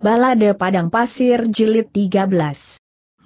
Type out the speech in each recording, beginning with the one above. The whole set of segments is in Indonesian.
Balade Padang Pasir Jilid 13.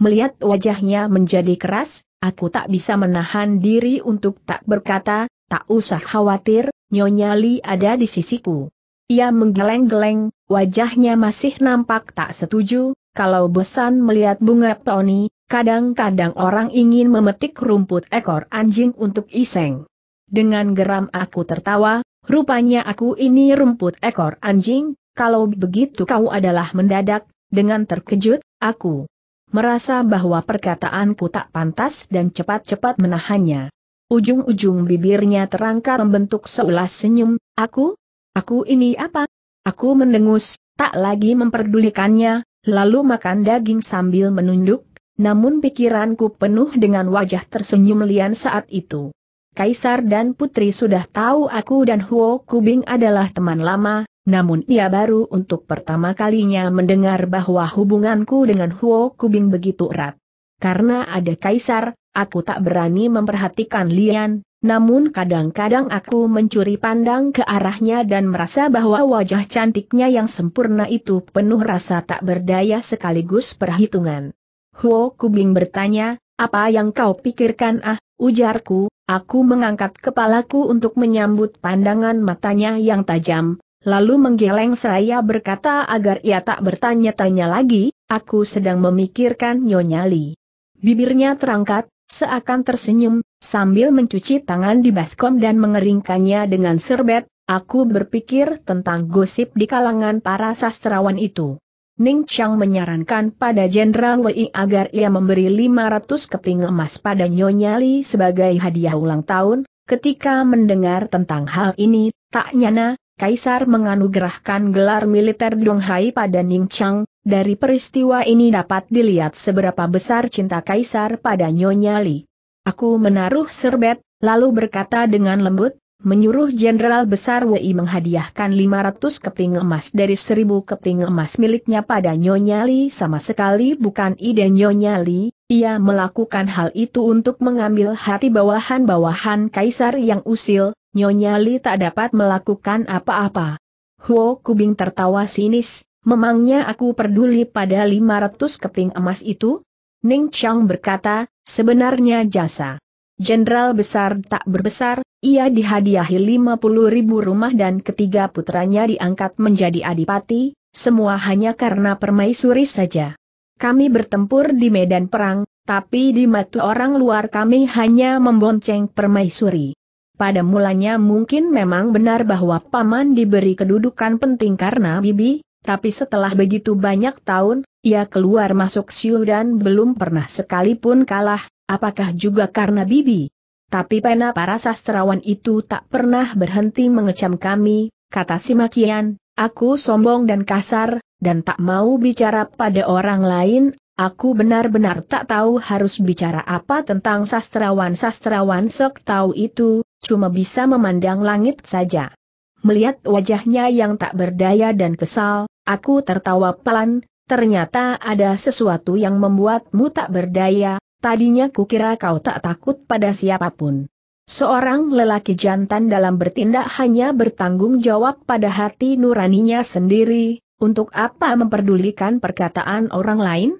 Melihat wajahnya menjadi keras, aku tak bisa menahan diri untuk tak berkata, tak usah khawatir, Nyonya Li ada di sisiku. Ia menggeleng-geleng, wajahnya masih nampak tak setuju, kalau bosan melihat bunga Tony, kadang-kadang orang ingin memetik rumput ekor anjing untuk iseng. Dengan geram aku tertawa, rupanya aku ini rumput ekor anjing, kalau begitu kau adalah mendadak, dengan terkejut, aku merasa bahwa perkataanku tak pantas dan cepat-cepat menahannya. Ujung-ujung bibirnya terangkat membentuk seulas senyum, aku? Aku ini apa? Aku mendengus, tak lagi memperdulikannya, lalu makan daging sambil menunduk, namun pikiranku penuh dengan wajah tersenyum lian saat itu. Kaisar dan Putri sudah tahu aku dan Huo Kubing adalah teman lama, namun ia baru untuk pertama kalinya mendengar bahwa hubunganku dengan Huo Kubing begitu erat. Karena ada kaisar, aku tak berani memperhatikan Lian, namun kadang-kadang aku mencuri pandang ke arahnya dan merasa bahwa wajah cantiknya yang sempurna itu penuh rasa tak berdaya sekaligus perhitungan. Huo Kubing bertanya, apa yang kau pikirkan ah, ujarku, aku mengangkat kepalaku untuk menyambut pandangan matanya yang tajam, lalu menggeleng Seraya berkata agar ia tak bertanya-tanya lagi, aku sedang memikirkan Nyonya Li. Bibirnya terangkat, seakan tersenyum, sambil mencuci tangan di baskom dan mengeringkannya dengan serbet, aku berpikir tentang gosip di kalangan para sastrawan itu. Ning Chang menyarankan pada Jenderal Wei agar ia memberi 500 keping emas pada Nyonya Li sebagai hadiah ulang tahun, ketika mendengar tentang hal ini, tak nyana, Kaisar menganugerahkan gelar militer Donghai pada Ning Chang, dari peristiwa ini dapat dilihat seberapa besar cinta Kaisar pada Nyonya Li. Aku menaruh serbet, lalu berkata dengan lembut, menyuruh Jenderal Besar Wei menghadiahkan 500 keping emas dari 1000 keping emas miliknya pada Nyonya Li sama sekali bukan ide Nyonya Li, ia melakukan hal itu untuk mengambil hati bawahan-bawahan kaisar yang usil, Nyonya Li tak dapat melakukan apa-apa. Huo Kubing tertawa sinis, memangnya aku peduli pada 500 keping emas itu? Ning Chang berkata, sebenarnya jasa. Jenderal besar tak berbesar, ia dihadiahi 50 ribu rumah dan ketiga putranya diangkat menjadi adipati, semua hanya karena permaisuri saja. Kami bertempur di medan perang, tapi di mata orang luar kami hanya membonceng permaisuri. Pada mulanya mungkin memang benar bahwa paman diberi kedudukan penting karena bibi, tapi setelah begitu banyak tahun, ia keluar masuk siu dan belum pernah sekalipun kalah, apakah juga karena bibi? Tapi pena para sastrawan itu tak pernah berhenti mengecam kami, kata Simakian, aku sombong dan kasar, dan tak mau bicara pada orang lain, Aku benar-benar tak tahu harus bicara apa tentang sastrawan-sastrawan sok tahu itu, cuma bisa memandang langit saja. Melihat wajahnya yang tak berdaya dan kesal, aku tertawa pelan, ternyata ada sesuatu yang membuatmu tak berdaya, tadinya kukira kau tak takut pada siapapun. Seorang lelaki jantan dalam bertindak hanya bertanggung jawab pada hati nuraninya sendiri, untuk apa memperdulikan perkataan orang lain?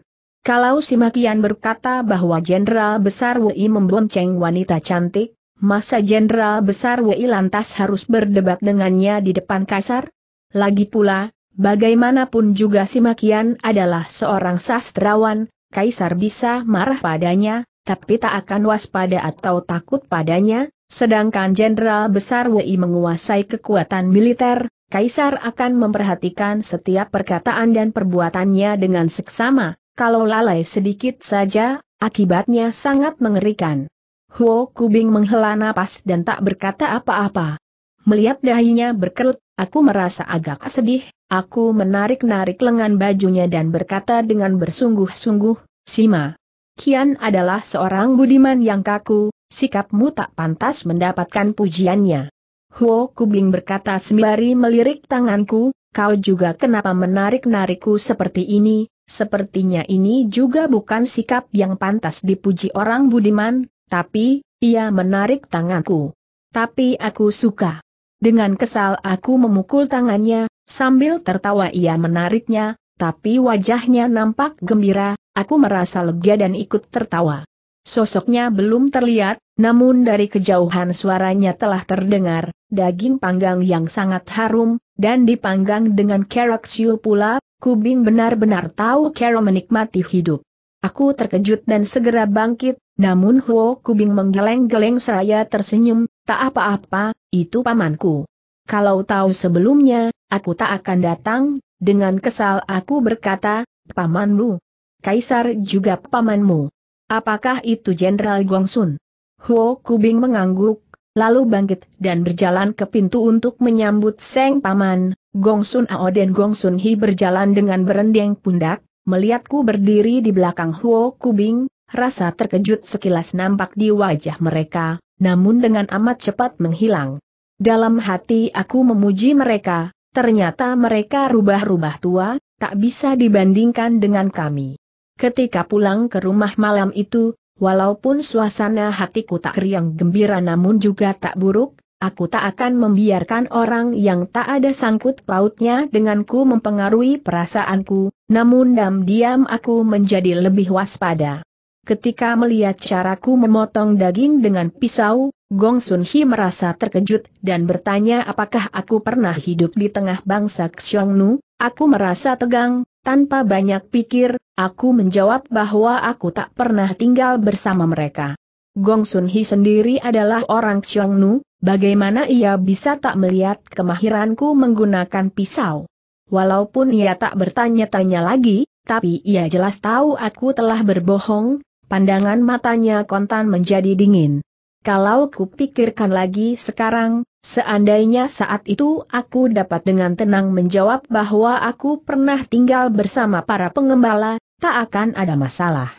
Kalau si Makian berkata bahwa Jenderal Besar Wei membonceng wanita cantik, masa jenderal besar Wei lantas harus berdebat dengannya di depan kasar? Lagi pula, bagaimanapun juga si Makian adalah seorang sastrawan, kaisar bisa marah padanya, tapi tak akan waspada atau takut padanya, sedangkan jenderal besar Wei menguasai kekuatan militer, kaisar akan memperhatikan setiap perkataan dan perbuatannya dengan seksama, kalau lalai sedikit saja, akibatnya sangat mengerikan. Huo Kubing menghela napas dan tak berkata apa-apa. Melihat dahinya berkerut, aku merasa agak sedih, aku menarik-narik lengan bajunya dan berkata dengan bersungguh-sungguh, Sima. Kian adalah seorang budiman yang kaku, sikapmu tak pantas mendapatkan pujiannya. Huo Kubing berkata sembari melirik tanganku, kau juga kenapa menarik-narikku seperti ini, sepertinya ini juga bukan sikap yang pantas dipuji orang budiman, tapi, ia menarik tanganku. Tapi aku suka. Dengan kesal aku memukul tangannya, sambil tertawa ia menariknya, tapi wajahnya nampak gembira, aku merasa lega dan ikut tertawa. Sosoknya belum terlihat, namun dari kejauhan suaranya telah terdengar, daging panggang yang sangat harum, dan dipanggang dengan kerak siu pula, Kubing benar-benar tahu kera menikmati hidup. Aku terkejut dan segera bangkit, namun Huo Kubing menggeleng-geleng seraya tersenyum, tak apa-apa, itu pamanku. Kalau tahu sebelumnya, aku tak akan datang, dengan kesal aku berkata, pamanmu. Kaisar juga pamanmu. Apakah itu Jenderal Guangsun? Huo Kubing mengangguk, lalu bangkit dan berjalan ke pintu untuk menyambut Seng Paman, Gongsun Ao dan Gongsun Hi berjalan dengan berendeng pundak, Melihatku berdiri di belakang Huo Kubing, rasa terkejut sekilas nampak di wajah mereka, namun dengan amat cepat menghilang. Dalam hati aku memuji mereka, ternyata mereka rubah-rubah tua, tak bisa dibandingkan dengan kami. Ketika pulang ke rumah malam itu, walaupun suasana hatiku tak riang gembira namun juga tak buruk, aku tak akan membiarkan orang yang tak ada sangkut pautnya denganku mempengaruhi perasaanku, namun diam-diam aku menjadi lebih waspada. Ketika melihat caraku memotong daging dengan pisau, Gong Sun Hi merasa terkejut dan bertanya apakah aku pernah hidup di tengah bangsa Xiongnu, aku merasa tegang, tanpa banyak pikir, aku menjawab bahwa aku tak pernah tinggal bersama mereka. Gong Sun Hi sendiri adalah orang Nu, bagaimana ia bisa tak melihat kemahiranku menggunakan pisau? Walaupun ia tak bertanya-tanya lagi, tapi ia jelas tahu aku telah berbohong, pandangan matanya kontan menjadi dingin. Kalau kupikirkan lagi sekarang, seandainya saat itu aku dapat dengan tenang menjawab bahwa aku pernah tinggal bersama para pengembala, tak akan ada masalah.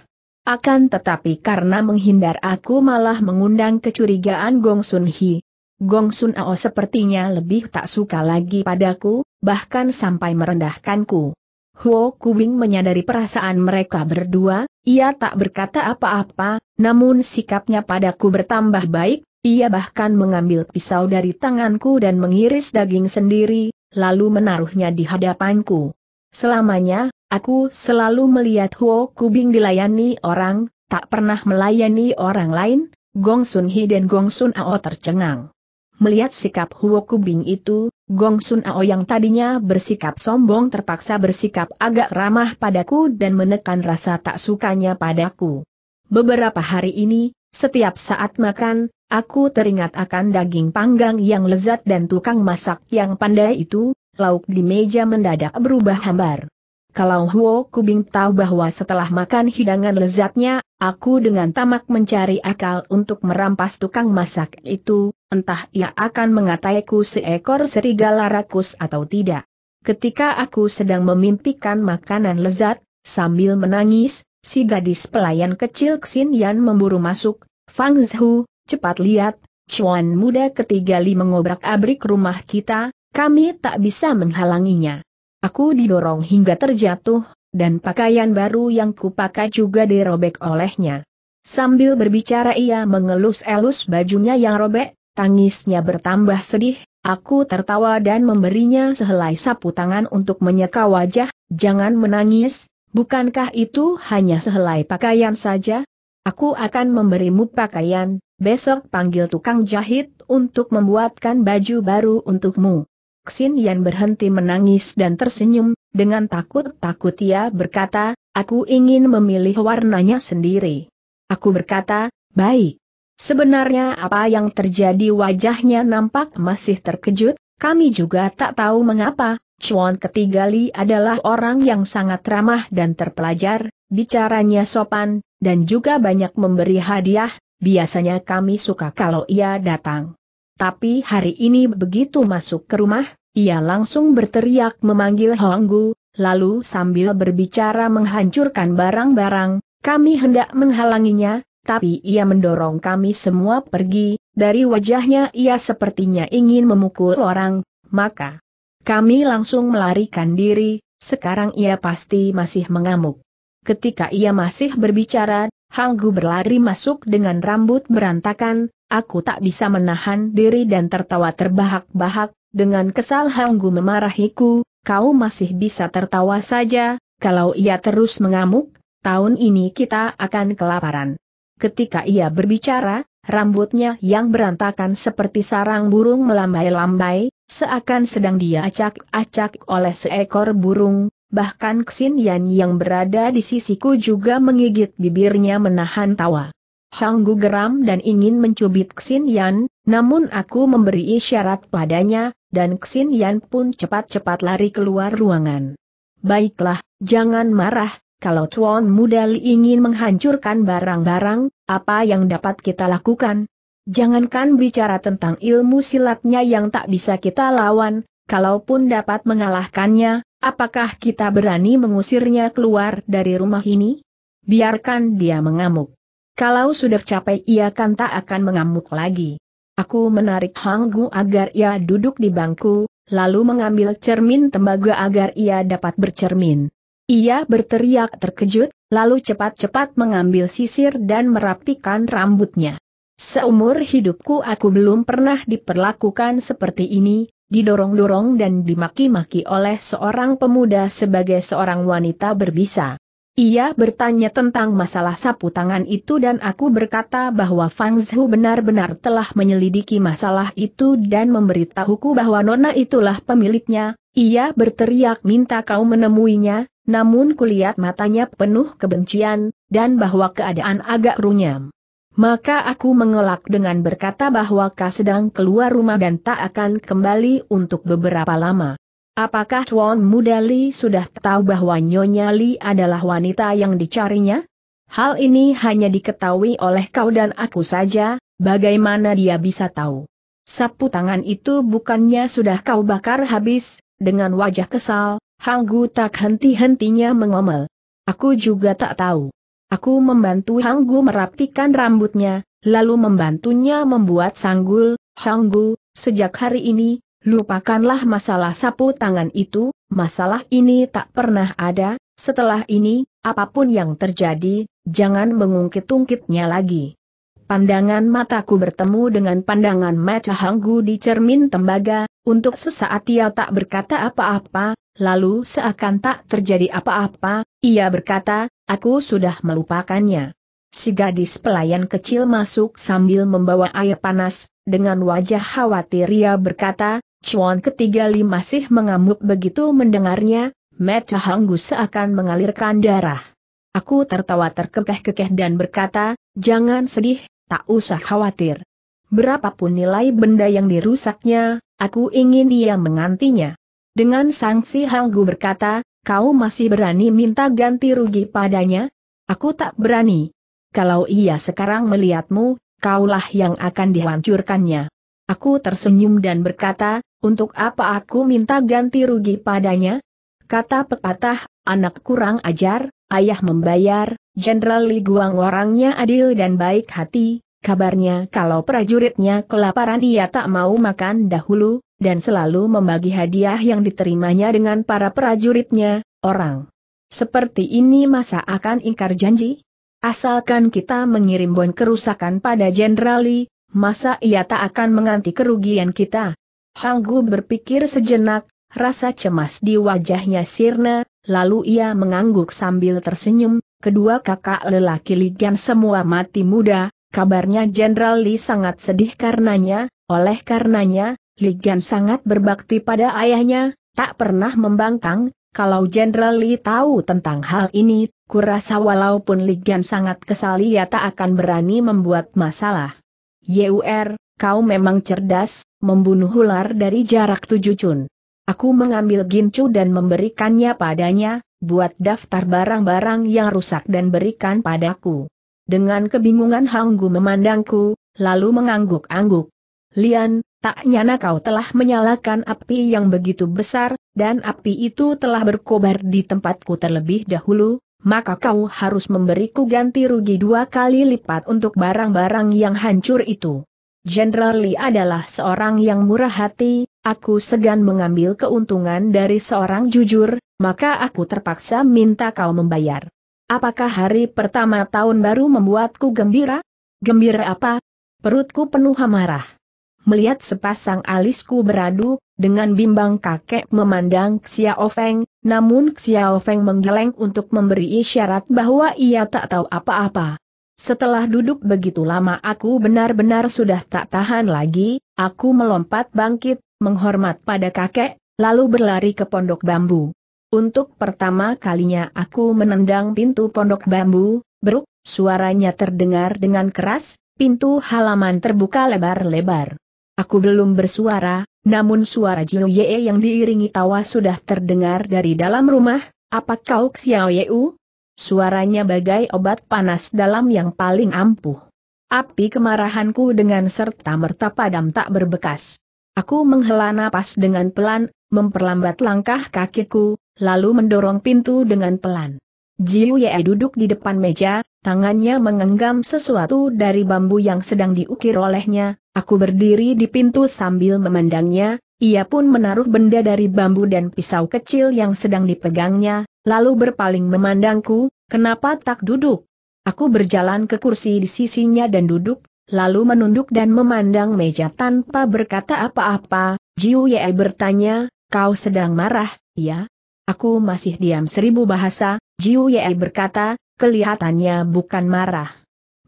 Akan tetapi karena menghindar aku malah mengundang kecurigaan Gong Sun Hi. Gong Sun Ao sepertinya lebih tak suka lagi padaku, bahkan sampai merendahkanku. Huo Kubing menyadari perasaan mereka berdua, ia tak berkata apa-apa, namun sikapnya padaku bertambah baik, ia bahkan mengambil pisau dari tanganku dan mengiris daging sendiri, lalu menaruhnya di hadapanku. Selamanya, Aku selalu melihat Huo Kubing dilayani orang, tak pernah melayani orang lain, Gong Sun Hi dan Gong Sun Ao tercengang. Melihat sikap Huo Kubing itu, Gong Sun Ao yang tadinya bersikap sombong terpaksa bersikap agak ramah padaku dan menekan rasa tak sukanya padaku. Beberapa hari ini, setiap saat makan, aku teringat akan daging panggang yang lezat dan tukang masak yang pandai itu, lauk di meja mendadak berubah hambar. Kalau Huo Kubing tahu bahwa setelah makan hidangan lezatnya, aku dengan tamak mencari akal untuk merampas tukang masak itu, entah ia akan mengataiku seekor serigala rakus atau tidak. Ketika aku sedang memimpikan makanan lezat, sambil menangis, si gadis pelayan kecil Xin Yan memburu masuk, Fang Zhu, cepat lihat, Chuan muda ketiga Li mengobrak-abrik rumah kita, kami tak bisa menghalanginya. Aku didorong hingga terjatuh, dan pakaian baru yang kupakai juga dirobek olehnya. Sambil berbicara ia mengelus-elus bajunya yang robek, tangisnya bertambah sedih, aku tertawa dan memberinya sehelai sapu tangan untuk menyeka wajah, jangan menangis, bukankah itu hanya sehelai pakaian saja? Aku akan memberimu pakaian, besok panggil tukang jahit untuk membuatkan baju baru untukmu. Xin Yan berhenti menangis dan tersenyum, dengan takut-takut ia berkata, aku ingin memilih warnanya sendiri. Aku berkata, baik. Sebenarnya apa yang terjadi wajahnya nampak masih terkejut, kami juga tak tahu mengapa, Chuan ketiga Li adalah orang yang sangat ramah dan terpelajar, bicaranya sopan, dan juga banyak memberi hadiah, biasanya kami suka kalau ia datang. Tapi hari ini begitu masuk ke rumah, ia langsung berteriak memanggil Honggu, lalu sambil berbicara menghancurkan barang-barang, kami hendak menghalanginya, tapi ia mendorong kami semua pergi, dari wajahnya ia sepertinya ingin memukul orang, maka kami langsung melarikan diri, sekarang ia pasti masih mengamuk. Ketika ia masih berbicara, Hanggu berlari masuk dengan rambut berantakan, Aku tak bisa menahan diri dan tertawa terbahak-bahak, dengan kesal Hanggu memarahiku, kau masih bisa tertawa saja, kalau ia terus mengamuk, tahun ini kita akan kelaparan. Ketika ia berbicara, rambutnya yang berantakan seperti sarang burung melambai-lambai, seakan sedang dia acak-acak oleh seekor burung, bahkan Xin Yan yang berada di sisiku juga menggigit bibirnya menahan tawa. Hanggu geram dan ingin mencubit Xin Yan, namun aku memberi isyarat padanya, dan Xin Yan pun cepat-cepat lari keluar ruangan. Baiklah, jangan marah, kalau Tuan Muda Li ingin menghancurkan barang-barang, apa yang dapat kita lakukan? Jangankan bicara tentang ilmu silatnya yang tak bisa kita lawan, kalaupun dapat mengalahkannya, apakah kita berani mengusirnya keluar dari rumah ini? Biarkan dia mengamuk. Kalau sudah capek ia kan tak akan mengamuk lagi. Aku menarik Hanggu agar ia duduk di bangku, lalu mengambil cermin tembaga agar ia dapat bercermin. Ia berteriak terkejut, lalu cepat-cepat mengambil sisir dan merapikan rambutnya. Seumur hidupku aku belum pernah diperlakukan seperti ini, didorong-dorong dan dimaki-maki oleh seorang pemuda sebagai seorang wanita berbisa. Ia bertanya tentang masalah sapu tangan itu dan aku berkata bahwa Fang Zhu benar-benar telah menyelidiki masalah itu dan memberitahuku bahwa Nona itulah pemiliknya. Ia berteriak minta kau menemuinya, namun kulihat matanya penuh kebencian, dan bahwa keadaan agak runyam. Maka aku mengelak dengan berkata bahwa kau sedang keluar rumah dan tak akan kembali untuk beberapa lama. Apakah Tuan Muda Li sudah tahu bahwa Nyonya Li adalah wanita yang dicarinya? Hal ini hanya diketahui oleh kau dan aku saja, bagaimana dia bisa tahu? Sapu tangan itu bukannya sudah kau bakar habis, dengan wajah kesal, Hanggu tak henti-hentinya mengomel. Aku juga tak tahu. Aku membantu Hanggu merapikan rambutnya, lalu membantunya membuat sanggul, Hanggu, sejak hari ini, Lupakanlah masalah sapu tangan itu, masalah ini tak pernah ada, setelah ini, apapun yang terjadi, jangan mengungkit-ungkitnya lagi. Pandangan mataku bertemu dengan pandangan mata Hanggu di cermin tembaga, untuk sesaat ia tak berkata apa-apa, lalu seakan tak terjadi apa-apa, ia berkata, aku sudah melupakannya. Si gadis pelayan kecil masuk sambil membawa air panas, dengan wajah khawatir ia berkata, Chuan ketiga Li masih mengamuk begitu mendengarnya, Meta Hanggu seakan mengalirkan darah. Aku tertawa terkekeh-kekeh dan berkata, jangan sedih, tak usah khawatir. Berapapun nilai benda yang dirusaknya, aku ingin dia mengantinya. Dengan sanksi Hanggu berkata, kau masih berani minta ganti rugi padanya? Aku tak berani. Kalau ia sekarang melihatmu, kaulah yang akan dihancurkannya. Aku tersenyum dan berkata, untuk apa aku minta ganti rugi padanya? Kata pepatah, anak kurang ajar, ayah membayar, Jenderal Li Guang orangnya adil dan baik hati, kabarnya kalau prajuritnya kelaparan ia tak mau makan dahulu, dan selalu membagi hadiah yang diterimanya dengan para prajuritnya, orang. Seperti ini masa akan ingkar janji? Asalkan kita mengirim bon kerusakan pada Jenderal Li, masa ia tak akan menganti kerugian kita? Hanggu berpikir sejenak, rasa cemas di wajahnya sirna, lalu ia mengangguk sambil tersenyum, kedua kakak lelaki Ligan semua mati muda, kabarnya Jenderal Li sangat sedih karenanya, oleh karenanya, Ligan sangat berbakti pada ayahnya, tak pernah membangkang, kalau Jenderal Li tahu tentang hal ini, kurasa walaupun Ligan sangat kesal ia tak akan berani membuat masalah. Yur, kau memang cerdas, membunuh ular dari jarak tujuh cun. Aku mengambil gincu dan memberikannya padanya, buat daftar barang-barang yang rusak dan berikan padaku. Dengan kebingungan Hanggu memandangku, lalu mengangguk-angguk. Lian, tak nyana kau telah menyalakan api yang begitu besar, dan api itu telah berkobar di tempatku terlebih dahulu, maka kau harus memberiku ganti rugi dua kali lipat untuk barang-barang yang hancur itu. Jenderal Li adalah seorang yang murah hati, aku segan mengambil keuntungan dari seorang jujur, maka aku terpaksa minta kau membayar. Apakah hari pertama tahun baru membuatku gembira? Gembira apa? Perutku penuh amarah. Melihat sepasang alisku beradu, dengan bimbang kakek memandang Xiao Feng, namun Xiao Feng menggeleng untuk memberi isyarat bahwa ia tak tahu apa-apa. Setelah duduk begitu lama aku benar-benar sudah tak tahan lagi, aku melompat bangkit, menghormat pada kakek, lalu berlari ke pondok bambu. Untuk pertama kalinya aku menendang pintu pondok bambu, beruk, suaranya terdengar dengan keras, pintu halaman terbuka lebar-lebar. Aku belum bersuara, namun suara Jiu Ye yang diiringi tawa sudah terdengar dari dalam rumah, apa kau Xiao U? Suaranya bagai obat panas dalam yang paling ampuh. Api kemarahanku dengan serta merta padam tak berbekas. Aku menghela napas dengan pelan, memperlambat langkah kakiku, lalu mendorong pintu dengan pelan. Jiu Ye duduk di depan meja, tangannya mengenggam sesuatu dari bambu yang sedang diukir olehnya, Aku berdiri di pintu sambil memandangnya, ia pun menaruh benda dari bambu dan pisau kecil yang sedang dipegangnya, lalu berpaling memandangku, kenapa tak duduk? Aku berjalan ke kursi di sisinya dan duduk, lalu menunduk dan memandang meja tanpa berkata apa-apa, Jiu Ye bertanya, kau sedang marah, ya? Aku masih diam seribu bahasa, Jiu Ye berkata, kelihatannya bukan marah.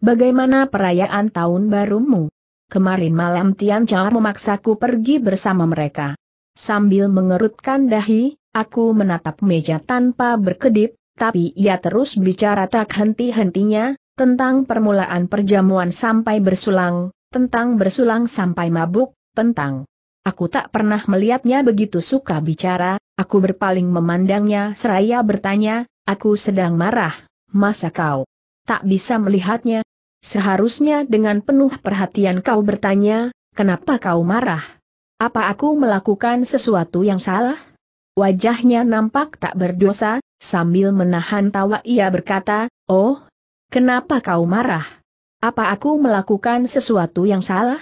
Bagaimana perayaan tahun barumu? Kemarin malam Tian Chao memaksaku pergi bersama mereka. Sambil mengerutkan dahi, aku menatap meja tanpa berkedip, tapi ia terus bicara tak henti-hentinya, tentang permulaan perjamuan sampai bersulang, tentang bersulang sampai mabuk, tentang. Aku tak pernah melihatnya begitu suka bicara, aku berpaling memandangnya seraya bertanya, aku sedang marah, masa kau tak bisa melihatnya, seharusnya dengan penuh perhatian kau bertanya, kenapa kau marah? Apa aku melakukan sesuatu yang salah? Wajahnya nampak tak berdosa, sambil menahan tawa ia berkata, Oh, kenapa kau marah? Apa aku melakukan sesuatu yang salah?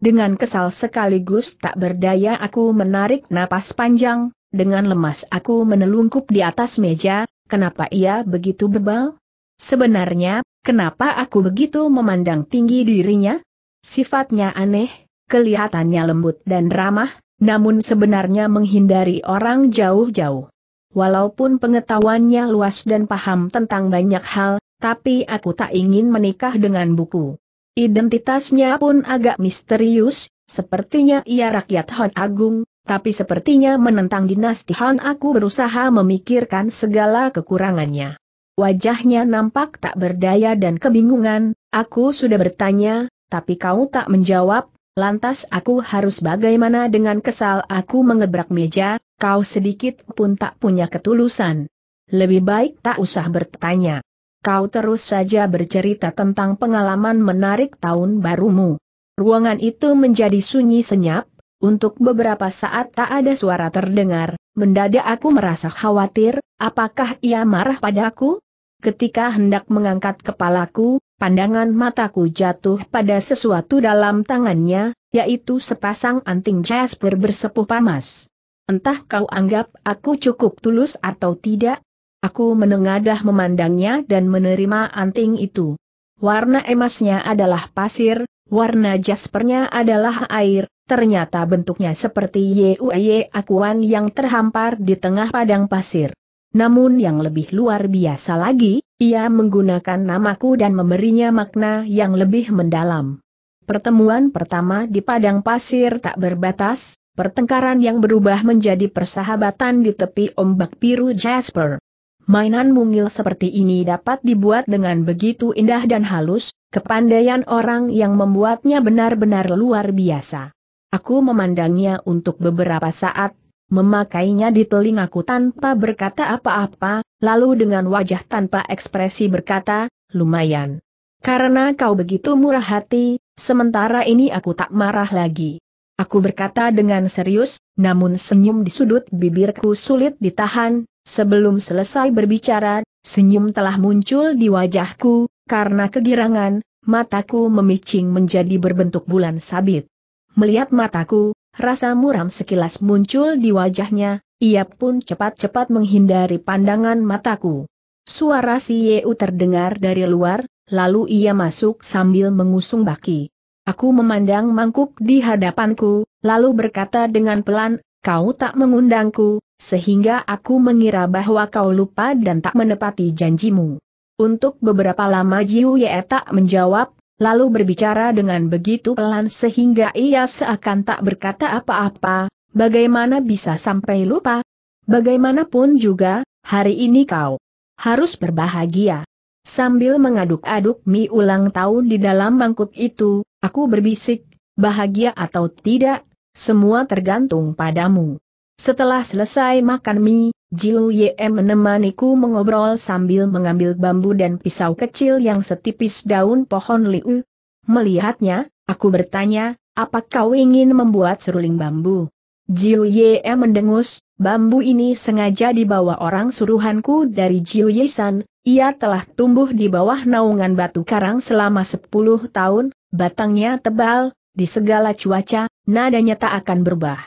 Dengan kesal sekaligus tak berdaya aku menarik napas panjang, dengan lemas aku menelungkup di atas meja, kenapa ia begitu bebal? Sebenarnya, kenapa aku begitu memandang tinggi dirinya? Sifatnya aneh, kelihatannya lembut dan ramah, namun sebenarnya menghindari orang jauh-jauh. Walaupun pengetahuannya luas dan paham tentang banyak hal, tapi aku tak ingin menikah dengan buku. Identitasnya pun agak misterius, sepertinya ia rakyat Han Agung, tapi sepertinya menentang dinasti Han aku berusaha memikirkan segala kekurangannya. Wajahnya nampak tak berdaya dan kebingungan, aku sudah bertanya, tapi kau tak menjawab, lantas aku harus bagaimana dengan kesal aku mengebrak meja, kau sedikit pun tak punya ketulusan. Lebih baik tak usah bertanya. Kau terus saja bercerita tentang pengalaman menarik tahun barumu. Ruangan itu menjadi sunyi senyap, untuk beberapa saat tak ada suara terdengar, mendadak aku merasa khawatir, apakah ia marah padaku? Ketika hendak mengangkat kepalaku, pandangan mataku jatuh pada sesuatu dalam tangannya, yaitu sepasang anting Jasper bersepuh pamas. Entah kau anggap aku cukup tulus atau tidak, aku menengadah memandangnya dan menerima anting itu. Warna emasnya adalah pasir, warna jaspernya adalah air, ternyata bentuknya seperti Yue Akuan yang terhampar di tengah padang pasir. Namun yang lebih luar biasa lagi, ia menggunakan namaku dan memberinya makna yang lebih mendalam. Pertemuan pertama di padang pasir tak berbatas, pertengkaran yang berubah menjadi persahabatan di tepi ombak biru Jasper. Mainan mungil seperti ini dapat dibuat dengan begitu indah dan halus, kepandaian orang yang membuatnya benar-benar luar biasa. Aku memandangnya untuk beberapa saat, memakainya di telingaku tanpa berkata apa-apa, lalu dengan wajah tanpa ekspresi berkata, lumayan. Karena kau begitu murah hati, sementara ini aku tak marah lagi. Aku berkata dengan serius, namun senyum di sudut bibirku sulit ditahan, sebelum selesai berbicara, senyum telah muncul di wajahku, karena kegirangan, mataku memicing menjadi berbentuk bulan sabit. Melihat mataku, Rasa muram sekilas muncul di wajahnya, ia pun cepat-cepat menghindari pandangan mataku. Suara si Yeu terdengar dari luar, lalu ia masuk sambil mengusung baki. Aku memandang mangkuk di hadapanku, lalu berkata dengan pelan, kau tak mengundangku, sehingga aku mengira bahwa kau lupa dan tak menepati janjimu. Untuk beberapa lama Jiu Ye tak menjawab, lalu berbicara dengan begitu pelan sehingga ia seakan tak berkata apa-apa, bagaimana bisa sampai lupa? Bagaimanapun juga, hari ini kau harus berbahagia. Sambil mengaduk-aduk mie ulang tahun di dalam mangkuk itu, aku berbisik, bahagia atau tidak, semua tergantung padamu. Setelah selesai makan mie, Jiu Ye menemaniku mengobrol sambil mengambil bambu dan pisau kecil yang setipis daun pohon liu. Melihatnya, aku bertanya, apa kau ingin membuat seruling bambu? Jiu Ye mendengus, bambu ini sengaja dibawa orang suruhanku dari Jiu Ye San, ia telah tumbuh di bawah naungan batu karang selama 10 tahun, batangnya tebal, di segala cuaca, nadanya tak akan berubah.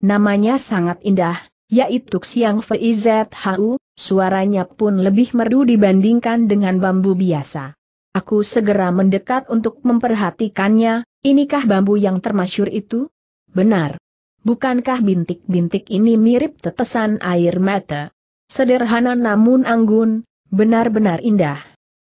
Namanya sangat indah, yaitu Xiang Fei Zhu, suaranya pun lebih merdu dibandingkan dengan bambu biasa. Aku segera mendekat untuk memperhatikannya, inikah bambu yang termasyur itu? Benar. Bukankah bintik-bintik ini mirip tetesan air mata? Sederhana namun anggun, benar-benar indah.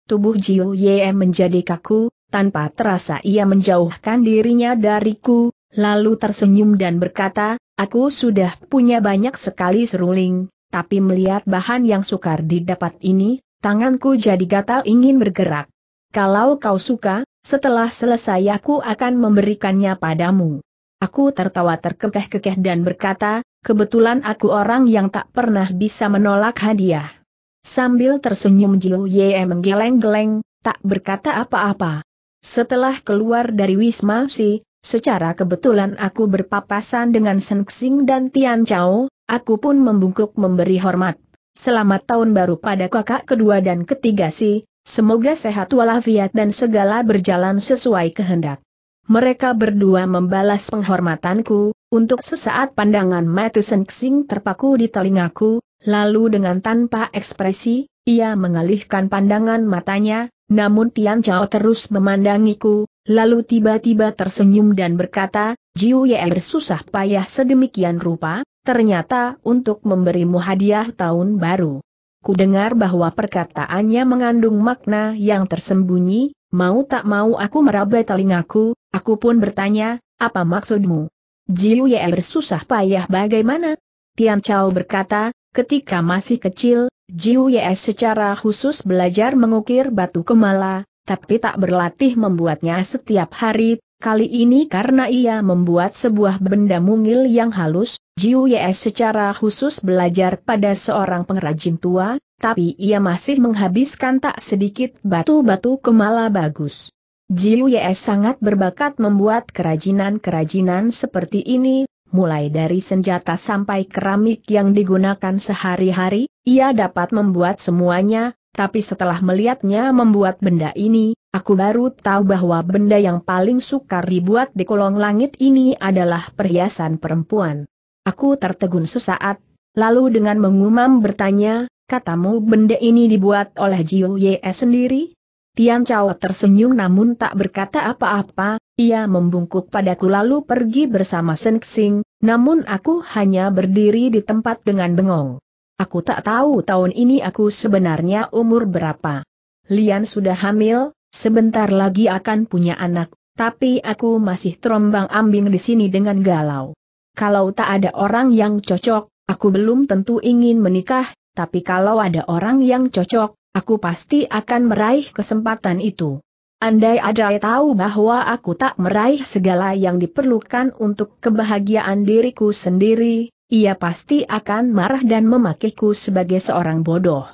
Tubuh Jiu Ye menjadi kaku, tanpa terasa ia menjauhkan dirinya dariku, lalu tersenyum dan berkata, Aku sudah punya banyak sekali seruling, tapi melihat bahan yang sukar didapat ini, tanganku jadi gatal ingin bergerak. Kalau kau suka, setelah selesai aku akan memberikannya padamu. Aku tertawa terkekeh-kekeh dan berkata, kebetulan aku orang yang tak pernah bisa menolak hadiah. Sambil tersenyum Jiu Ye menggeleng-geleng, tak berkata apa-apa. Setelah keluar dari Wisma Si, Secara kebetulan aku berpapasan dengan Senxing dan Tian Chao, aku pun membungkuk memberi hormat. Selamat tahun baru pada kakak kedua dan ketiga si, semoga sehat walafiat dan segala berjalan sesuai kehendak. Mereka berdua membalas penghormatanku, untuk sesaat pandangan mata Senxing terpaku di telingaku, lalu dengan tanpa ekspresi, ia mengalihkan pandangan matanya, namun Tian Chao terus memandangiku, lalu tiba-tiba tersenyum dan berkata, Jiu Ye bersusah payah sedemikian rupa, ternyata untuk memberimu hadiah tahun baru. Ku dengar bahwa perkataannya mengandung makna yang tersembunyi, mau tak mau aku meraba telingaku, aku pun bertanya, apa maksudmu? Jiu Ye bersusah payah bagaimana? Tian Chao berkata, Ketika masih kecil, Jiu Yes secara khusus belajar mengukir batu kemala, tapi tak berlatih membuatnya setiap hari. Kali ini karena ia membuat sebuah benda mungil yang halus, Jiu Yes secara khusus belajar pada seorang pengrajin tua, tapi ia masih menghabiskan tak sedikit batu-batu kemala bagus. Jiu Yes sangat berbakat membuat kerajinan-kerajinan seperti ini, mulai dari senjata sampai keramik yang digunakan sehari-hari, ia dapat membuat semuanya, tapi setelah melihatnya membuat benda ini, aku baru tahu bahwa benda yang paling sukar dibuat di kolong langit ini adalah perhiasan perempuan. Aku tertegun sesaat, lalu dengan mengumam bertanya, katamu benda ini dibuat oleh Jiu Ye sendiri? Tian Chao tersenyum namun tak berkata apa-apa, ia membungkuk padaku lalu pergi bersama Sen Xing, namun aku hanya berdiri di tempat dengan bengong. Aku tak tahu tahun ini aku sebenarnya umur berapa. Lian sudah hamil, sebentar lagi akan punya anak, tapi aku masih terombang ambing di sini dengan galau. Kalau tak ada orang yang cocok, aku belum tentu ingin menikah, tapi kalau ada orang yang cocok, Aku pasti akan meraih kesempatan itu. Andai aja tahu bahwa aku tak meraih segala yang diperlukan untuk kebahagiaan diriku sendiri, ia pasti akan marah dan memakiku sebagai seorang bodoh.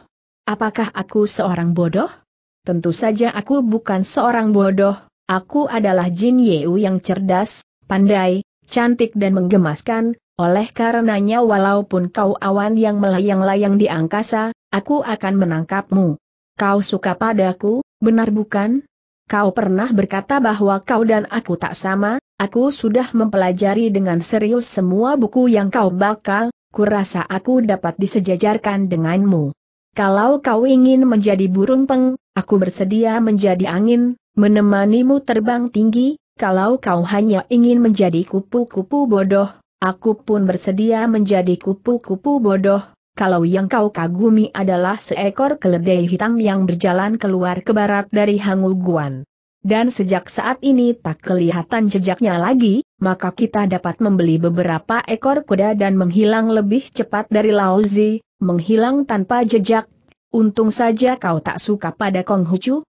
Apakah aku seorang bodoh? Tentu saja aku bukan seorang bodoh, aku adalah Jin Yeu yang cerdas, pandai, cantik dan menggemaskan, oleh karenanya walaupun kau awan yang melayang-layang di angkasa, aku akan menangkapmu. Kau suka padaku, benar bukan? Kau pernah berkata bahwa kau dan aku tak sama, aku sudah mempelajari dengan serius semua buku yang kau bakal, kurasa aku dapat disejajarkan denganmu. Kalau kau ingin menjadi burung peng, aku bersedia menjadi angin, menemanimu terbang tinggi, kalau kau hanya ingin menjadi kupu-kupu bodoh, aku pun bersedia menjadi kupu-kupu bodoh, kalau yang kau kagumi adalah seekor keledai hitam yang berjalan keluar ke barat dari Hanguguan. Dan sejak saat ini tak kelihatan jejaknya lagi, maka kita dapat membeli beberapa ekor kuda dan menghilang lebih cepat dari Laozi, menghilang tanpa jejak. Untung saja kau tak suka pada Kong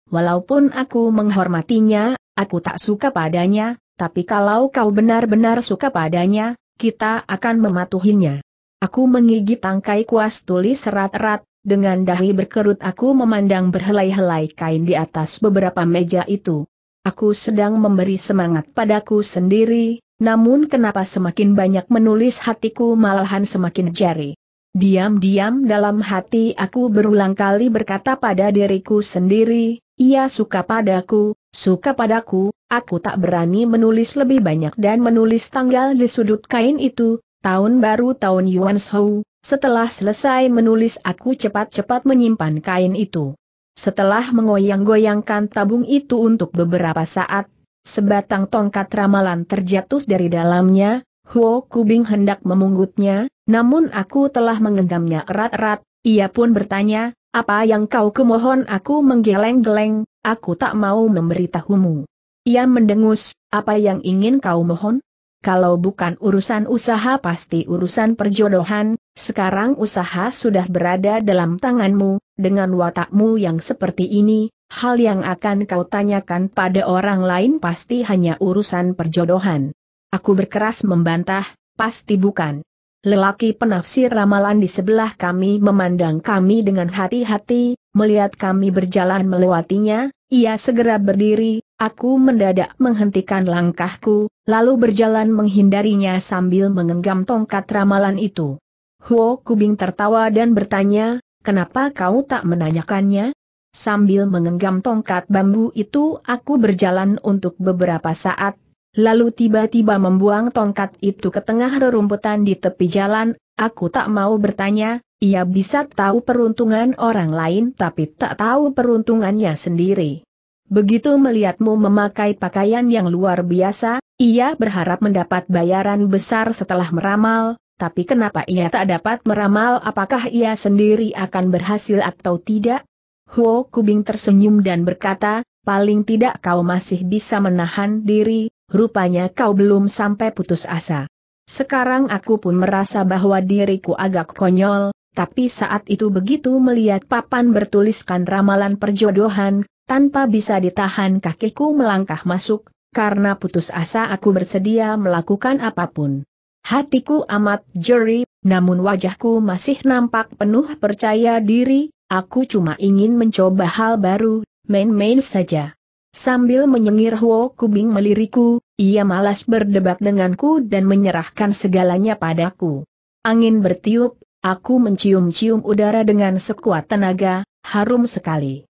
walaupun aku menghormatinya, aku tak suka padanya, tapi kalau kau benar-benar suka padanya, kita akan mematuhinya. Aku menggigit tangkai kuas tulis serat erat dengan dahi berkerut aku memandang berhelai-helai kain di atas beberapa meja itu. Aku sedang memberi semangat padaku sendiri, namun kenapa semakin banyak menulis hatiku malahan semakin jari. Diam-diam dalam hati aku berulang kali berkata pada diriku sendiri, ia suka padaku, suka padaku, aku tak berani menulis lebih banyak dan menulis tanggal di sudut kain itu, tahun baru tahun Yuan Shou, setelah selesai menulis aku cepat-cepat menyimpan kain itu. Setelah mengoyang-goyangkan tabung itu untuk beberapa saat, sebatang tongkat ramalan terjatuh dari dalamnya, Huo Kubing hendak memunggutnya, namun aku telah menggenggamnya erat-erat, ia pun bertanya, apa yang kau kemohon aku menggeleng-geleng, aku tak mau memberitahumu. Ia mendengus, apa yang ingin kau mohon? kalau bukan urusan usaha pasti urusan perjodohan, sekarang usaha sudah berada dalam tanganmu, dengan watakmu yang seperti ini, hal yang akan kau tanyakan pada orang lain pasti hanya urusan perjodohan. Aku berkeras membantah, pasti bukan. Lelaki penafsir ramalan di sebelah kami memandang kami dengan hati-hati, melihat kami berjalan melewatinya, ia segera berdiri, Aku mendadak menghentikan langkahku, lalu berjalan menghindarinya sambil mengenggam tongkat ramalan itu. Huo Kubing tertawa dan bertanya, kenapa kau tak menanyakannya? Sambil mengenggam tongkat bambu itu aku berjalan untuk beberapa saat, lalu tiba-tiba membuang tongkat itu ke tengah rerumputan di tepi jalan, aku tak mau bertanya, ia bisa tahu peruntungan orang lain tapi tak tahu peruntungannya sendiri. Begitu melihatmu memakai pakaian yang luar biasa, ia berharap mendapat bayaran besar setelah meramal, tapi kenapa ia tak dapat meramal apakah ia sendiri akan berhasil atau tidak? Huo Kubing tersenyum dan berkata, paling tidak kau masih bisa menahan diri, rupanya kau belum sampai putus asa. Sekarang aku pun merasa bahwa diriku agak konyol, tapi saat itu begitu melihat papan bertuliskan ramalan perjodohan, tanpa bisa ditahan kakiku melangkah masuk, karena putus asa aku bersedia melakukan apapun. Hatiku amat jeri, namun wajahku masih nampak penuh percaya diri, aku cuma ingin mencoba hal baru, main-main saja. Sambil menyengir Huo Kubing meliriku, ia malas berdebat denganku dan menyerahkan segalanya padaku. Angin bertiup, aku mencium-cium udara dengan sekuat tenaga, harum sekali.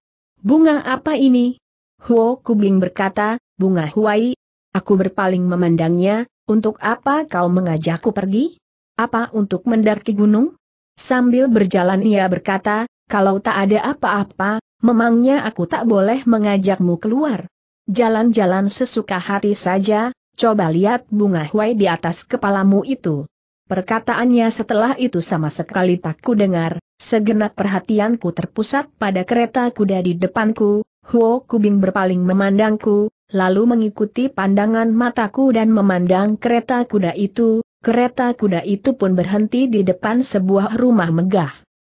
Bunga apa ini? Huo Kubing berkata, bunga Huai. Aku berpaling memandangnya, untuk apa kau mengajakku pergi? Apa untuk mendaki gunung? Sambil berjalan ia berkata, kalau tak ada apa-apa, memangnya aku tak boleh mengajakmu keluar. Jalan-jalan sesuka hati saja, coba lihat bunga Huai di atas kepalamu itu. Perkataannya setelah itu sama sekali tak ku dengar. segenap perhatianku terpusat pada kereta kuda di depanku, Huo Kubing berpaling memandangku, lalu mengikuti pandangan mataku dan memandang kereta kuda itu, kereta kuda itu pun berhenti di depan sebuah rumah megah.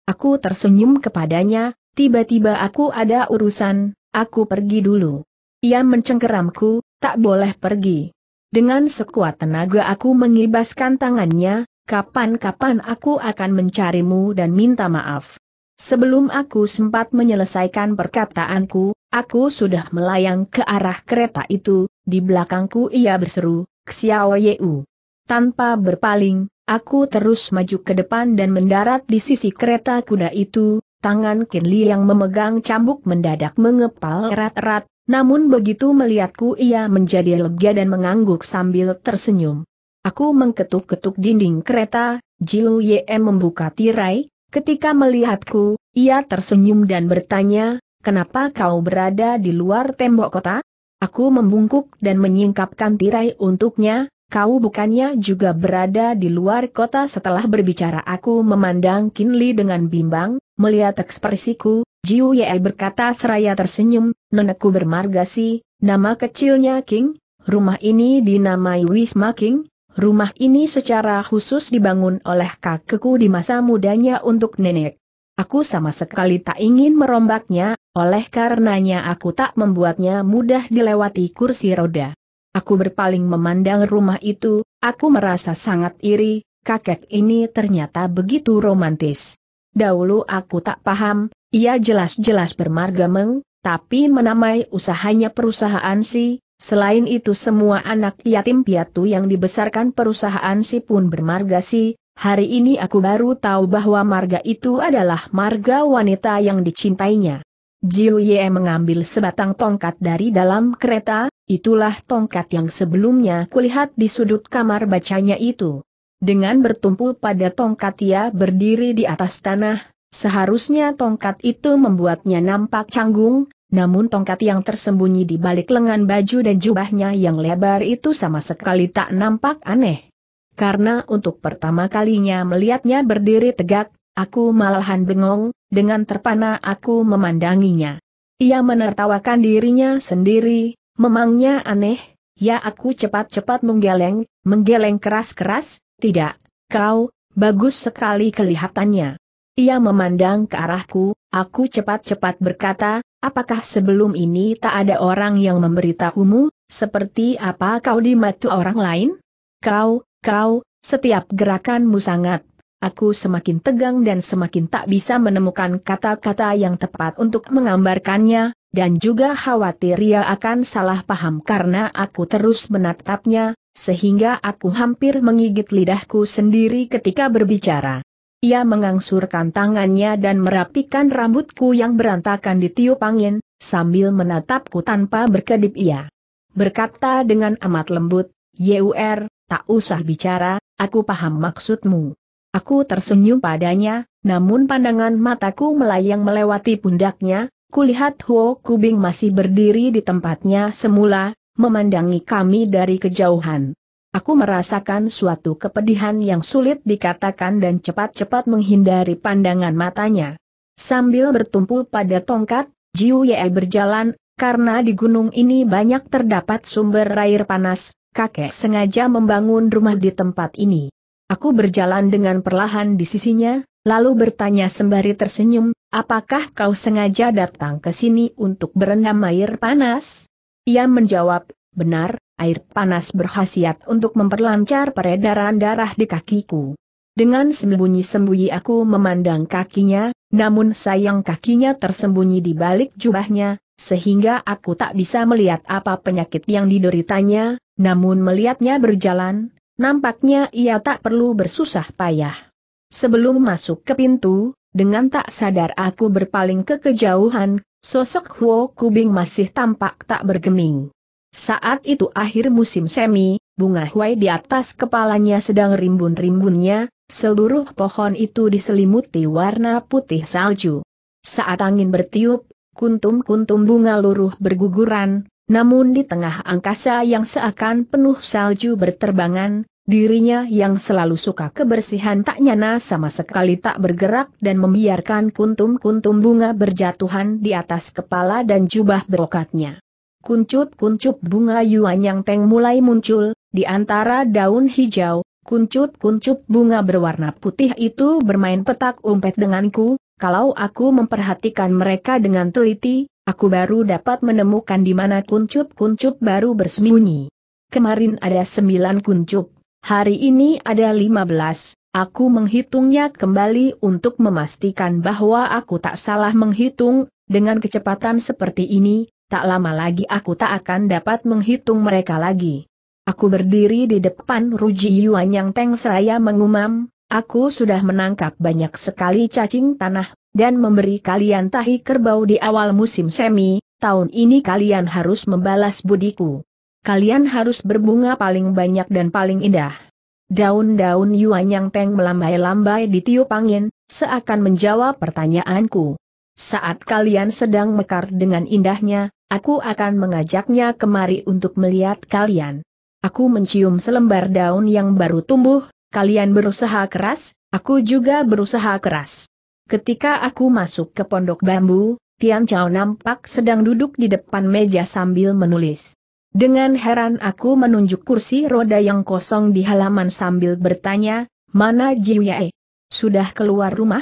Aku tersenyum kepadanya, tiba-tiba aku ada urusan, aku pergi dulu. Ia mencengkeramku, tak boleh pergi. Dengan sekuat tenaga aku mengibaskan tangannya, kapan-kapan aku akan mencarimu dan minta maaf. Sebelum aku sempat menyelesaikan perkataanku, aku sudah melayang ke arah kereta itu, di belakangku ia berseru, Xiao Yeu. Tanpa berpaling, aku terus maju ke depan dan mendarat di sisi kereta kuda itu, tangan Kinli yang memegang cambuk mendadak mengepal erat-erat, namun begitu melihatku ia menjadi lega dan mengangguk sambil tersenyum. Aku mengketuk-ketuk dinding kereta, Jiu Ye membuka tirai, ketika melihatku, ia tersenyum dan bertanya, kenapa kau berada di luar tembok kota? Aku membungkuk dan menyingkapkan tirai untuknya, kau bukannya juga berada di luar kota setelah berbicara aku memandang Kinli dengan bimbang, melihat ekspresiku, Jiu Ye berkata seraya tersenyum, nenekku bermarga si, nama kecilnya King, rumah ini dinamai Wisma King, rumah ini secara khusus dibangun oleh kakekku di masa mudanya untuk nenek. Aku sama sekali tak ingin merombaknya, oleh karenanya aku tak membuatnya mudah dilewati kursi roda. Aku berpaling memandang rumah itu, aku merasa sangat iri, kakek ini ternyata begitu romantis. Dahulu aku tak paham, ia jelas-jelas bermarga Meng, tapi menamai usahanya perusahaan si, selain itu semua anak yatim piatu yang dibesarkan perusahaan si pun bermarga si, hari ini aku baru tahu bahwa marga itu adalah marga wanita yang dicintainya. Jiu Ye mengambil sebatang tongkat dari dalam kereta, itulah tongkat yang sebelumnya kulihat di sudut kamar bacanya itu. Dengan bertumpu pada tongkat ia berdiri di atas tanah, Seharusnya tongkat itu membuatnya nampak canggung, namun tongkat yang tersembunyi di balik lengan baju dan jubahnya yang lebar itu sama sekali tak nampak aneh. Karena untuk pertama kalinya melihatnya berdiri tegak, aku malahan bengong, dengan terpana aku memandanginya. Ia menertawakan dirinya sendiri, memangnya aneh, Ya aku cepat-cepat menggeleng, menggeleng keras-keras, tidak, kau, bagus sekali kelihatannya. Ia memandang ke arahku, aku cepat-cepat berkata, apakah sebelum ini tak ada orang yang memberitahumu, seperti apa kau dimatu orang lain? Kau, kau, setiap gerakanmu sangat. Aku semakin tegang dan semakin tak bisa menemukan kata-kata yang tepat untuk menggambarkannya, dan juga khawatir ia akan salah paham karena aku terus menatapnya, sehingga aku hampir mengigit lidahku sendiri ketika berbicara. Ia mengangsurkan tangannya dan merapikan rambutku yang berantakan di tiup angin, sambil menatapku tanpa berkedip ia. Berkata dengan amat lembut, Yur, er, tak usah bicara, aku paham maksudmu. Aku tersenyum padanya, namun pandangan mataku melayang melewati pundaknya, kulihat Huo Kubing masih berdiri di tempatnya semula, memandangi kami dari kejauhan. Aku merasakan suatu kepedihan yang sulit dikatakan dan cepat-cepat menghindari pandangan matanya. Sambil bertumpu pada tongkat, Jiu Ye berjalan, karena di gunung ini banyak terdapat sumber air panas, kakek sengaja membangun rumah di tempat ini. Aku berjalan dengan perlahan di sisinya, lalu bertanya sembari tersenyum, apakah kau sengaja datang ke sini untuk berendam air panas? Ia menjawab, benar, air panas berkhasiat untuk memperlancar peredaran darah di kakiku. Dengan sembunyi-sembunyi aku memandang kakinya, namun sayang kakinya tersembunyi di balik jubahnya, sehingga aku tak bisa melihat apa penyakit yang dideritanya, namun melihatnya berjalan, nampaknya ia tak perlu bersusah payah. Sebelum masuk ke pintu, dengan tak sadar aku berpaling ke kejauhan, sosok Huo Kubing masih tampak tak bergeming. Saat itu akhir musim semi, bunga huai di atas kepalanya sedang rimbun-rimbunnya, seluruh pohon itu diselimuti warna putih salju. Saat angin bertiup, kuntum-kuntum bunga luruh berguguran, namun di tengah angkasa yang seakan penuh salju berterbangan, dirinya yang selalu suka kebersihan tak nyana sama sekali tak bergerak dan membiarkan kuntum-kuntum bunga berjatuhan di atas kepala dan jubah berokatnya. Kuncup-kuncup bunga yuan yang teng mulai muncul, di antara daun hijau, kuncup-kuncup bunga berwarna putih itu bermain petak umpet denganku, kalau aku memperhatikan mereka dengan teliti, aku baru dapat menemukan di mana kuncup-kuncup baru bersembunyi. Kemarin ada sembilan kuncup, hari ini ada lima belas, Aku menghitungnya kembali untuk memastikan bahwa aku tak salah menghitung, dengan kecepatan seperti ini, tak lama lagi aku tak akan dapat menghitung mereka lagi. Aku berdiri di depan Ruji Yuan yang Teng Seraya mengumam, aku sudah menangkap banyak sekali cacing tanah, dan memberi kalian tahi kerbau di awal musim semi, tahun ini kalian harus membalas budiku. Kalian harus berbunga paling banyak dan paling indah. Daun-daun Yuan Yang Teng melambai-lambai di tiup angin, seakan menjawab pertanyaanku. Saat kalian sedang mekar dengan indahnya, Aku akan mengajaknya kemari untuk melihat kalian. Aku mencium selembar daun yang baru tumbuh, kalian berusaha keras, aku juga berusaha keras. Ketika aku masuk ke pondok bambu, Tian Chao nampak sedang duduk di depan meja sambil menulis. Dengan heran aku menunjuk kursi roda yang kosong di halaman sambil bertanya, mana Jiwei? Sudah keluar rumah?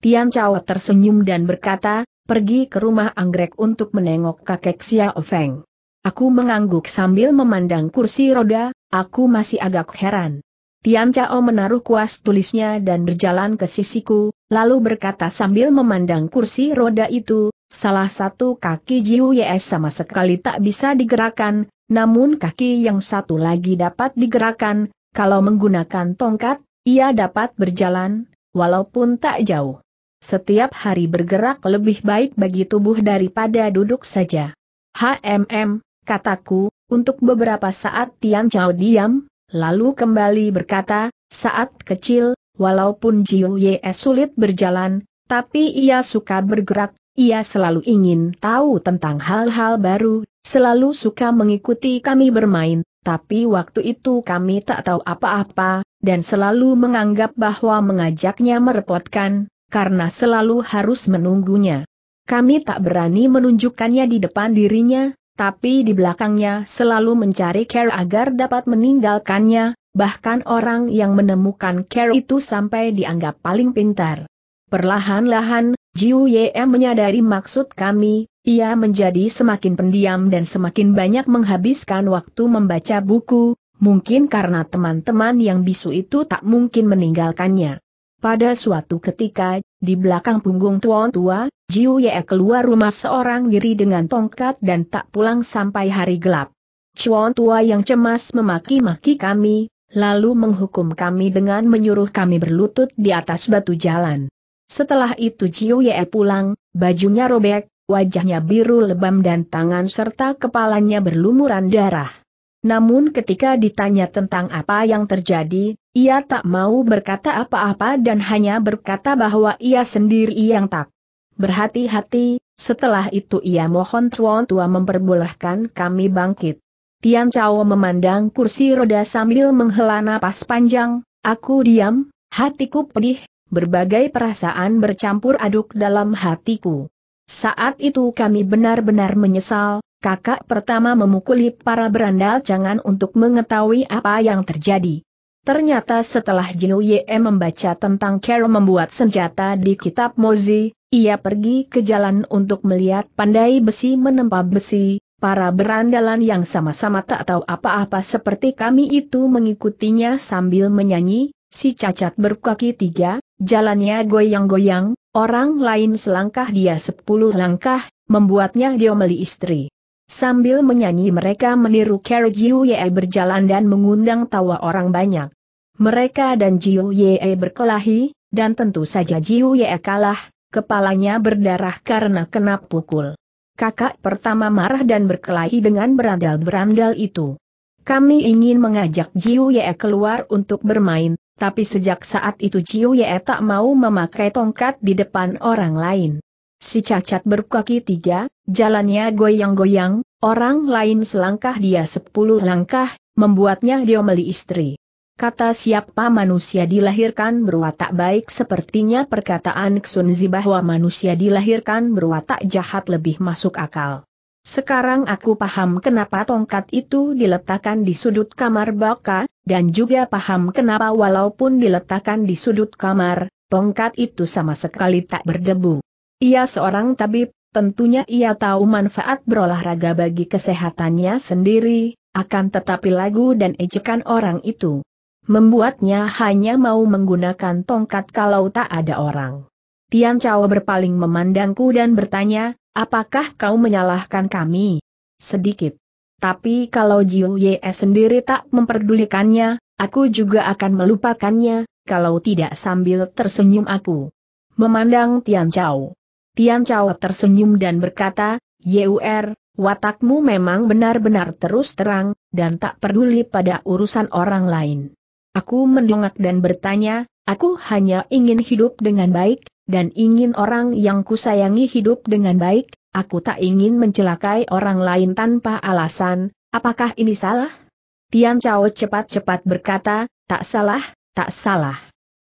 Tian Chao tersenyum dan berkata, pergi ke rumah anggrek untuk menengok kakek Xiao Feng. Aku mengangguk sambil memandang kursi roda, aku masih agak heran. Tian Chao menaruh kuas tulisnya dan berjalan ke sisiku, lalu berkata sambil memandang kursi roda itu, salah satu kaki Jiu Yes sama sekali tak bisa digerakkan, namun kaki yang satu lagi dapat digerakkan, kalau menggunakan tongkat, ia dapat berjalan, walaupun tak jauh. Setiap hari bergerak lebih baik bagi tubuh daripada duduk saja. HMM, kataku, untuk beberapa saat Tian Chao diam, lalu kembali berkata, saat kecil, walaupun Jiu Ye sulit berjalan, tapi ia suka bergerak, ia selalu ingin tahu tentang hal-hal baru, selalu suka mengikuti kami bermain, tapi waktu itu kami tak tahu apa-apa, dan selalu menganggap bahwa mengajaknya merepotkan, karena selalu harus menunggunya. Kami tak berani menunjukkannya di depan dirinya, tapi di belakangnya selalu mencari care agar dapat meninggalkannya, bahkan orang yang menemukan care itu sampai dianggap paling pintar. Perlahan-lahan, Jiu Ye menyadari maksud kami, ia menjadi semakin pendiam dan semakin banyak menghabiskan waktu membaca buku, mungkin karena teman-teman yang bisu itu tak mungkin meninggalkannya. Pada suatu ketika, di belakang punggung tuan tua, Jiu Ye keluar rumah seorang diri dengan tongkat dan tak pulang sampai hari gelap. Cuan tua yang cemas memaki-maki kami, lalu menghukum kami dengan menyuruh kami berlutut di atas batu jalan. Setelah itu Jiu Ye pulang, bajunya robek, wajahnya biru lebam dan tangan serta kepalanya berlumuran darah. Namun ketika ditanya tentang apa yang terjadi, ia tak mau berkata apa-apa dan hanya berkata bahwa ia sendiri yang tak berhati-hati, setelah itu ia mohon Tuan Tua memperbolehkan kami bangkit. Tian Chao memandang kursi roda sambil menghela napas panjang, aku diam, hatiku pedih, berbagai perasaan bercampur aduk dalam hatiku. Saat itu kami benar-benar menyesal, kakak pertama memukuli para berandal jangan untuk mengetahui apa yang terjadi. Ternyata setelah Jiu Ye membaca tentang Carol membuat senjata di kitab Mozi, ia pergi ke jalan untuk melihat pandai besi menempa besi, para berandalan yang sama-sama tak tahu apa-apa seperti kami itu mengikutinya sambil menyanyi, si cacat berkaki tiga, jalannya goyang-goyang, orang lain selangkah dia sepuluh langkah, membuatnya diomeli istri. Sambil menyanyi mereka meniru Carrie Jiu Ye berjalan dan mengundang tawa orang banyak. Mereka dan Jiu Ye berkelahi, dan tentu saja Jiu Ye kalah, kepalanya berdarah karena kena pukul. Kakak pertama marah dan berkelahi dengan berandal-berandal itu. Kami ingin mengajak Jiu Ye keluar untuk bermain, tapi sejak saat itu Jiu Ye tak mau memakai tongkat di depan orang lain. Si cacat berkaki tiga, jalannya goyang-goyang, orang lain selangkah dia sepuluh langkah, membuatnya diomeli istri. Kata siapa manusia dilahirkan berwatak baik sepertinya perkataan Xunzi bahwa manusia dilahirkan berwatak jahat lebih masuk akal. Sekarang aku paham kenapa tongkat itu diletakkan di sudut kamar Baka, dan juga paham kenapa walaupun diletakkan di sudut kamar, tongkat itu sama sekali tak berdebu. Ia seorang tabib, tentunya ia tahu manfaat berolahraga bagi kesehatannya sendiri, akan tetapi lagu dan ejekan orang itu membuatnya hanya mau menggunakan tongkat kalau tak ada orang. Tian Chao berpaling memandangku dan bertanya, apakah kau menyalahkan kami? Sedikit. Tapi kalau Jiu Ye sendiri tak memperdulikannya, aku juga akan melupakannya, kalau tidak sambil tersenyum aku. Memandang Tian Chao. Tian Chao tersenyum dan berkata, Yur, er, watakmu memang benar-benar terus terang, dan tak peduli pada urusan orang lain. Aku mendongak dan bertanya, aku hanya ingin hidup dengan baik, dan ingin orang yang kusayangi hidup dengan baik, aku tak ingin mencelakai orang lain tanpa alasan, apakah ini salah? Tian Chao cepat-cepat berkata, tak salah, tak salah.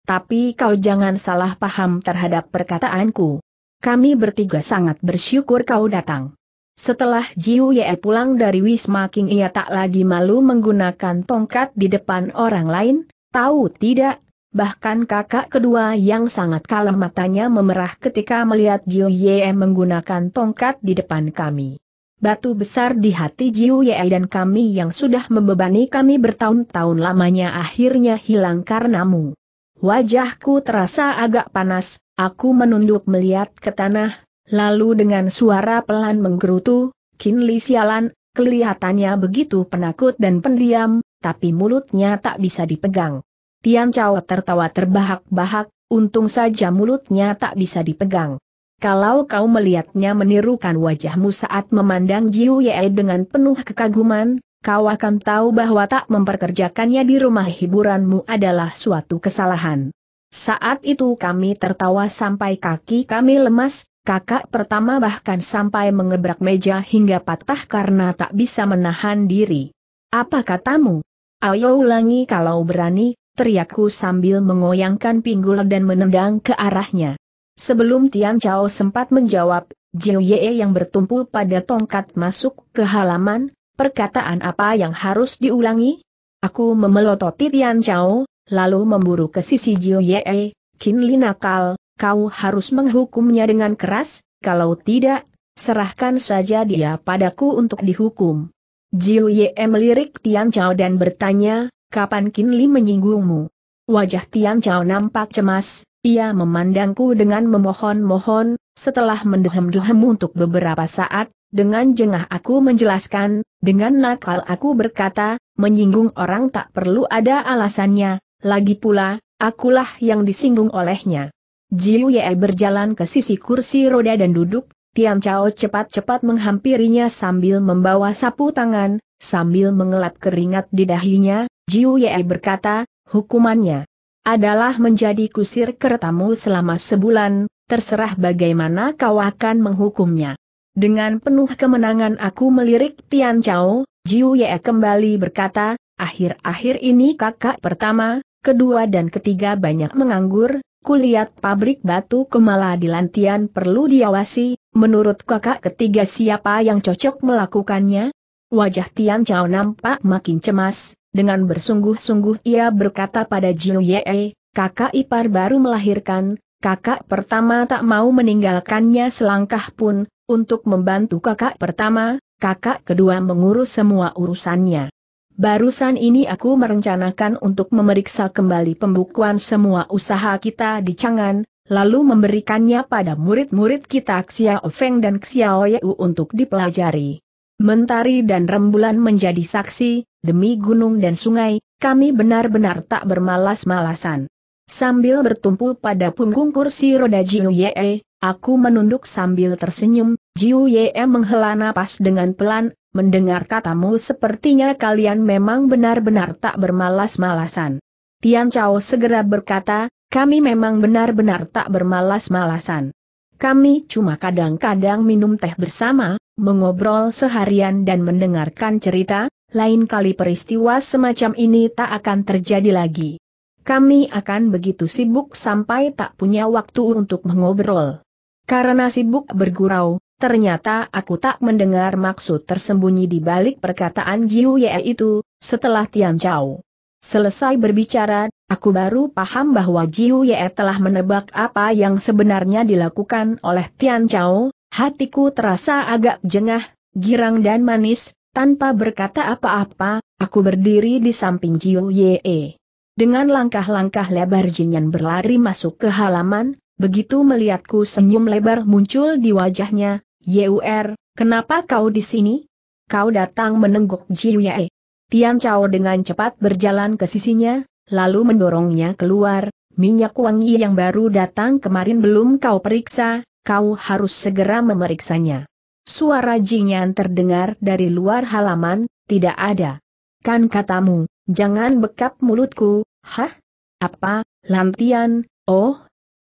Tapi kau jangan salah paham terhadap perkataanku. Kami bertiga sangat bersyukur kau datang. Setelah Jiu Ye pulang dari Wisma King ia tak lagi malu menggunakan tongkat di depan orang lain, tahu tidak, bahkan kakak kedua yang sangat kalem matanya memerah ketika melihat Jiu Ye menggunakan tongkat di depan kami. Batu besar di hati Jiu Ye dan kami yang sudah membebani kami bertahun-tahun lamanya akhirnya hilang karenamu. Wajahku terasa agak panas, aku menunduk melihat ke tanah, lalu dengan suara pelan menggerutu, Kin Li sialan, kelihatannya begitu penakut dan pendiam, tapi mulutnya tak bisa dipegang. Tian Chao tertawa terbahak-bahak, untung saja mulutnya tak bisa dipegang. Kalau kau melihatnya menirukan wajahmu saat memandang Jiu Ye dengan penuh kekaguman, kau akan tahu bahwa tak memperkerjakannya di rumah hiburanmu adalah suatu kesalahan. Saat itu kami tertawa sampai kaki kami lemas, kakak pertama bahkan sampai mengebrak meja hingga patah karena tak bisa menahan diri. Apa katamu? Ayo ulangi kalau berani, teriakku sambil mengoyangkan pinggul dan menendang ke arahnya. Sebelum Tian Chao sempat menjawab, Jiu Ye yang bertumpu pada tongkat masuk ke halaman, Perkataan apa yang harus diulangi? Aku memelototi Tian Chao, lalu memburu ke sisi Jiu Ye, Kin Li nakal, kau harus menghukumnya dengan keras, kalau tidak, serahkan saja dia padaku untuk dihukum. Jiu Ye melirik Tian Chao dan bertanya, kapan Kin Li menyinggungmu? Wajah Tian Chao nampak cemas, ia memandangku dengan memohon-mohon, setelah menduhem-duhem untuk beberapa saat, dengan jengah aku menjelaskan, dengan nakal aku berkata, menyinggung orang tak perlu ada alasannya, lagi pula, akulah yang disinggung olehnya. Jiu Ye berjalan ke sisi kursi roda dan duduk, Tian Chao cepat-cepat menghampirinya sambil membawa sapu tangan, sambil mengelap keringat di dahinya, Jiu Ye berkata, hukumannya adalah menjadi kusir kertamu selama sebulan, terserah bagaimana kau akan menghukumnya. Dengan penuh kemenangan aku melirik Tian Chao, Jiu Ye kembali berkata, akhir-akhir ini kakak pertama, kedua dan ketiga banyak menganggur, kulihat pabrik batu kemala di Lantian perlu diawasi, menurut kakak ketiga siapa yang cocok melakukannya? Wajah Tian Chao nampak makin cemas, dengan bersungguh-sungguh ia berkata pada Jiu Ye, kakak ipar baru melahirkan, kakak pertama tak mau meninggalkannya selangkah pun, untuk membantu kakak pertama, kakak kedua mengurus semua urusannya. Barusan ini aku merencanakan untuk memeriksa kembali pembukuan semua usaha kita di Changan, lalu memberikannya pada murid-murid kita Xiao Feng dan Xiao Yeu untuk dipelajari. Mentari dan rembulan menjadi saksi, demi gunung dan sungai, kami benar-benar tak bermalas-malasan. Sambil bertumpu pada punggung kursi roda Jiu Ye, aku menunduk sambil tersenyum, Jiu Ye menghela napas dengan pelan, mendengar katamu sepertinya kalian memang benar-benar tak bermalas-malasan. Tian Chao segera berkata, kami memang benar-benar tak bermalas-malasan. Kami cuma kadang-kadang minum teh bersama, mengobrol seharian dan mendengarkan cerita, lain kali peristiwa semacam ini tak akan terjadi lagi. Kami akan begitu sibuk sampai tak punya waktu untuk mengobrol. Karena sibuk bergurau, ternyata aku tak mendengar maksud tersembunyi di balik perkataan Jiu Ye itu, setelah Tian Chao. Selesai berbicara, Aku baru paham bahwa Jiu Ye telah menebak apa yang sebenarnya dilakukan oleh Tian Chao, hatiku terasa agak jengah, girang dan manis, tanpa berkata apa-apa, aku berdiri di samping Jiu Ye. Dengan langkah-langkah lebar Jinyan berlari masuk ke halaman, begitu melihatku senyum lebar muncul di wajahnya, Yur, kenapa kau di sini? Kau datang menengguk Jiu Ye. Tian Chao dengan cepat berjalan ke sisinya, lalu mendorongnya keluar, minyak wangi yang baru datang kemarin belum kau periksa, kau harus segera memeriksanya. Suara Jinyan terdengar dari luar halaman, tidak ada. Kan katamu, jangan bekap mulutku, hah? Apa, lantian, oh?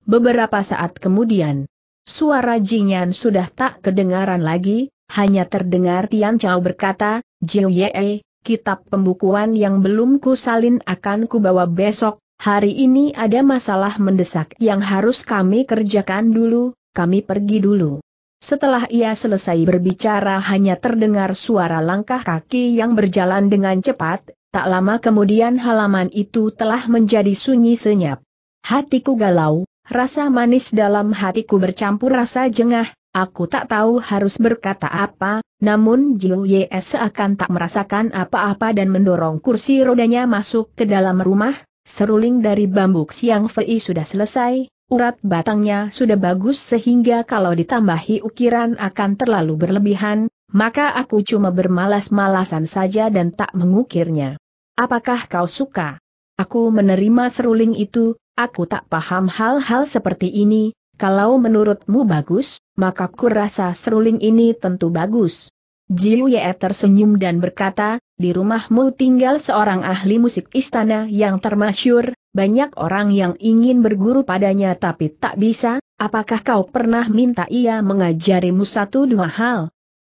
Beberapa saat kemudian, suara Jinyan sudah tak kedengaran lagi, hanya terdengar Tian Chao berkata, Jiu Ye, kitab pembukuan yang belum kusalin akan kubawa besok, hari ini ada masalah mendesak yang harus kami kerjakan dulu, kami pergi dulu. Setelah ia selesai berbicara hanya terdengar suara langkah kaki yang berjalan dengan cepat, tak lama kemudian halaman itu telah menjadi sunyi senyap. Hatiku galau, rasa manis dalam hatiku bercampur rasa jengah, Aku tak tahu harus berkata apa, namun Jiu Ye seakan tak merasakan apa-apa dan mendorong kursi rodanya masuk ke dalam rumah, seruling dari bambu siang Fei sudah selesai, urat batangnya sudah bagus sehingga kalau ditambahi ukiran akan terlalu berlebihan, maka aku cuma bermalas-malasan saja dan tak mengukirnya. Apakah kau suka? Aku menerima seruling itu, aku tak paham hal-hal seperti ini, kalau menurutmu bagus, maka kurasa seruling ini tentu bagus. Jiu Ye tersenyum dan berkata, di rumahmu tinggal seorang ahli musik istana yang termasyur, banyak orang yang ingin berguru padanya tapi tak bisa, apakah kau pernah minta ia mengajarimu satu dua hal?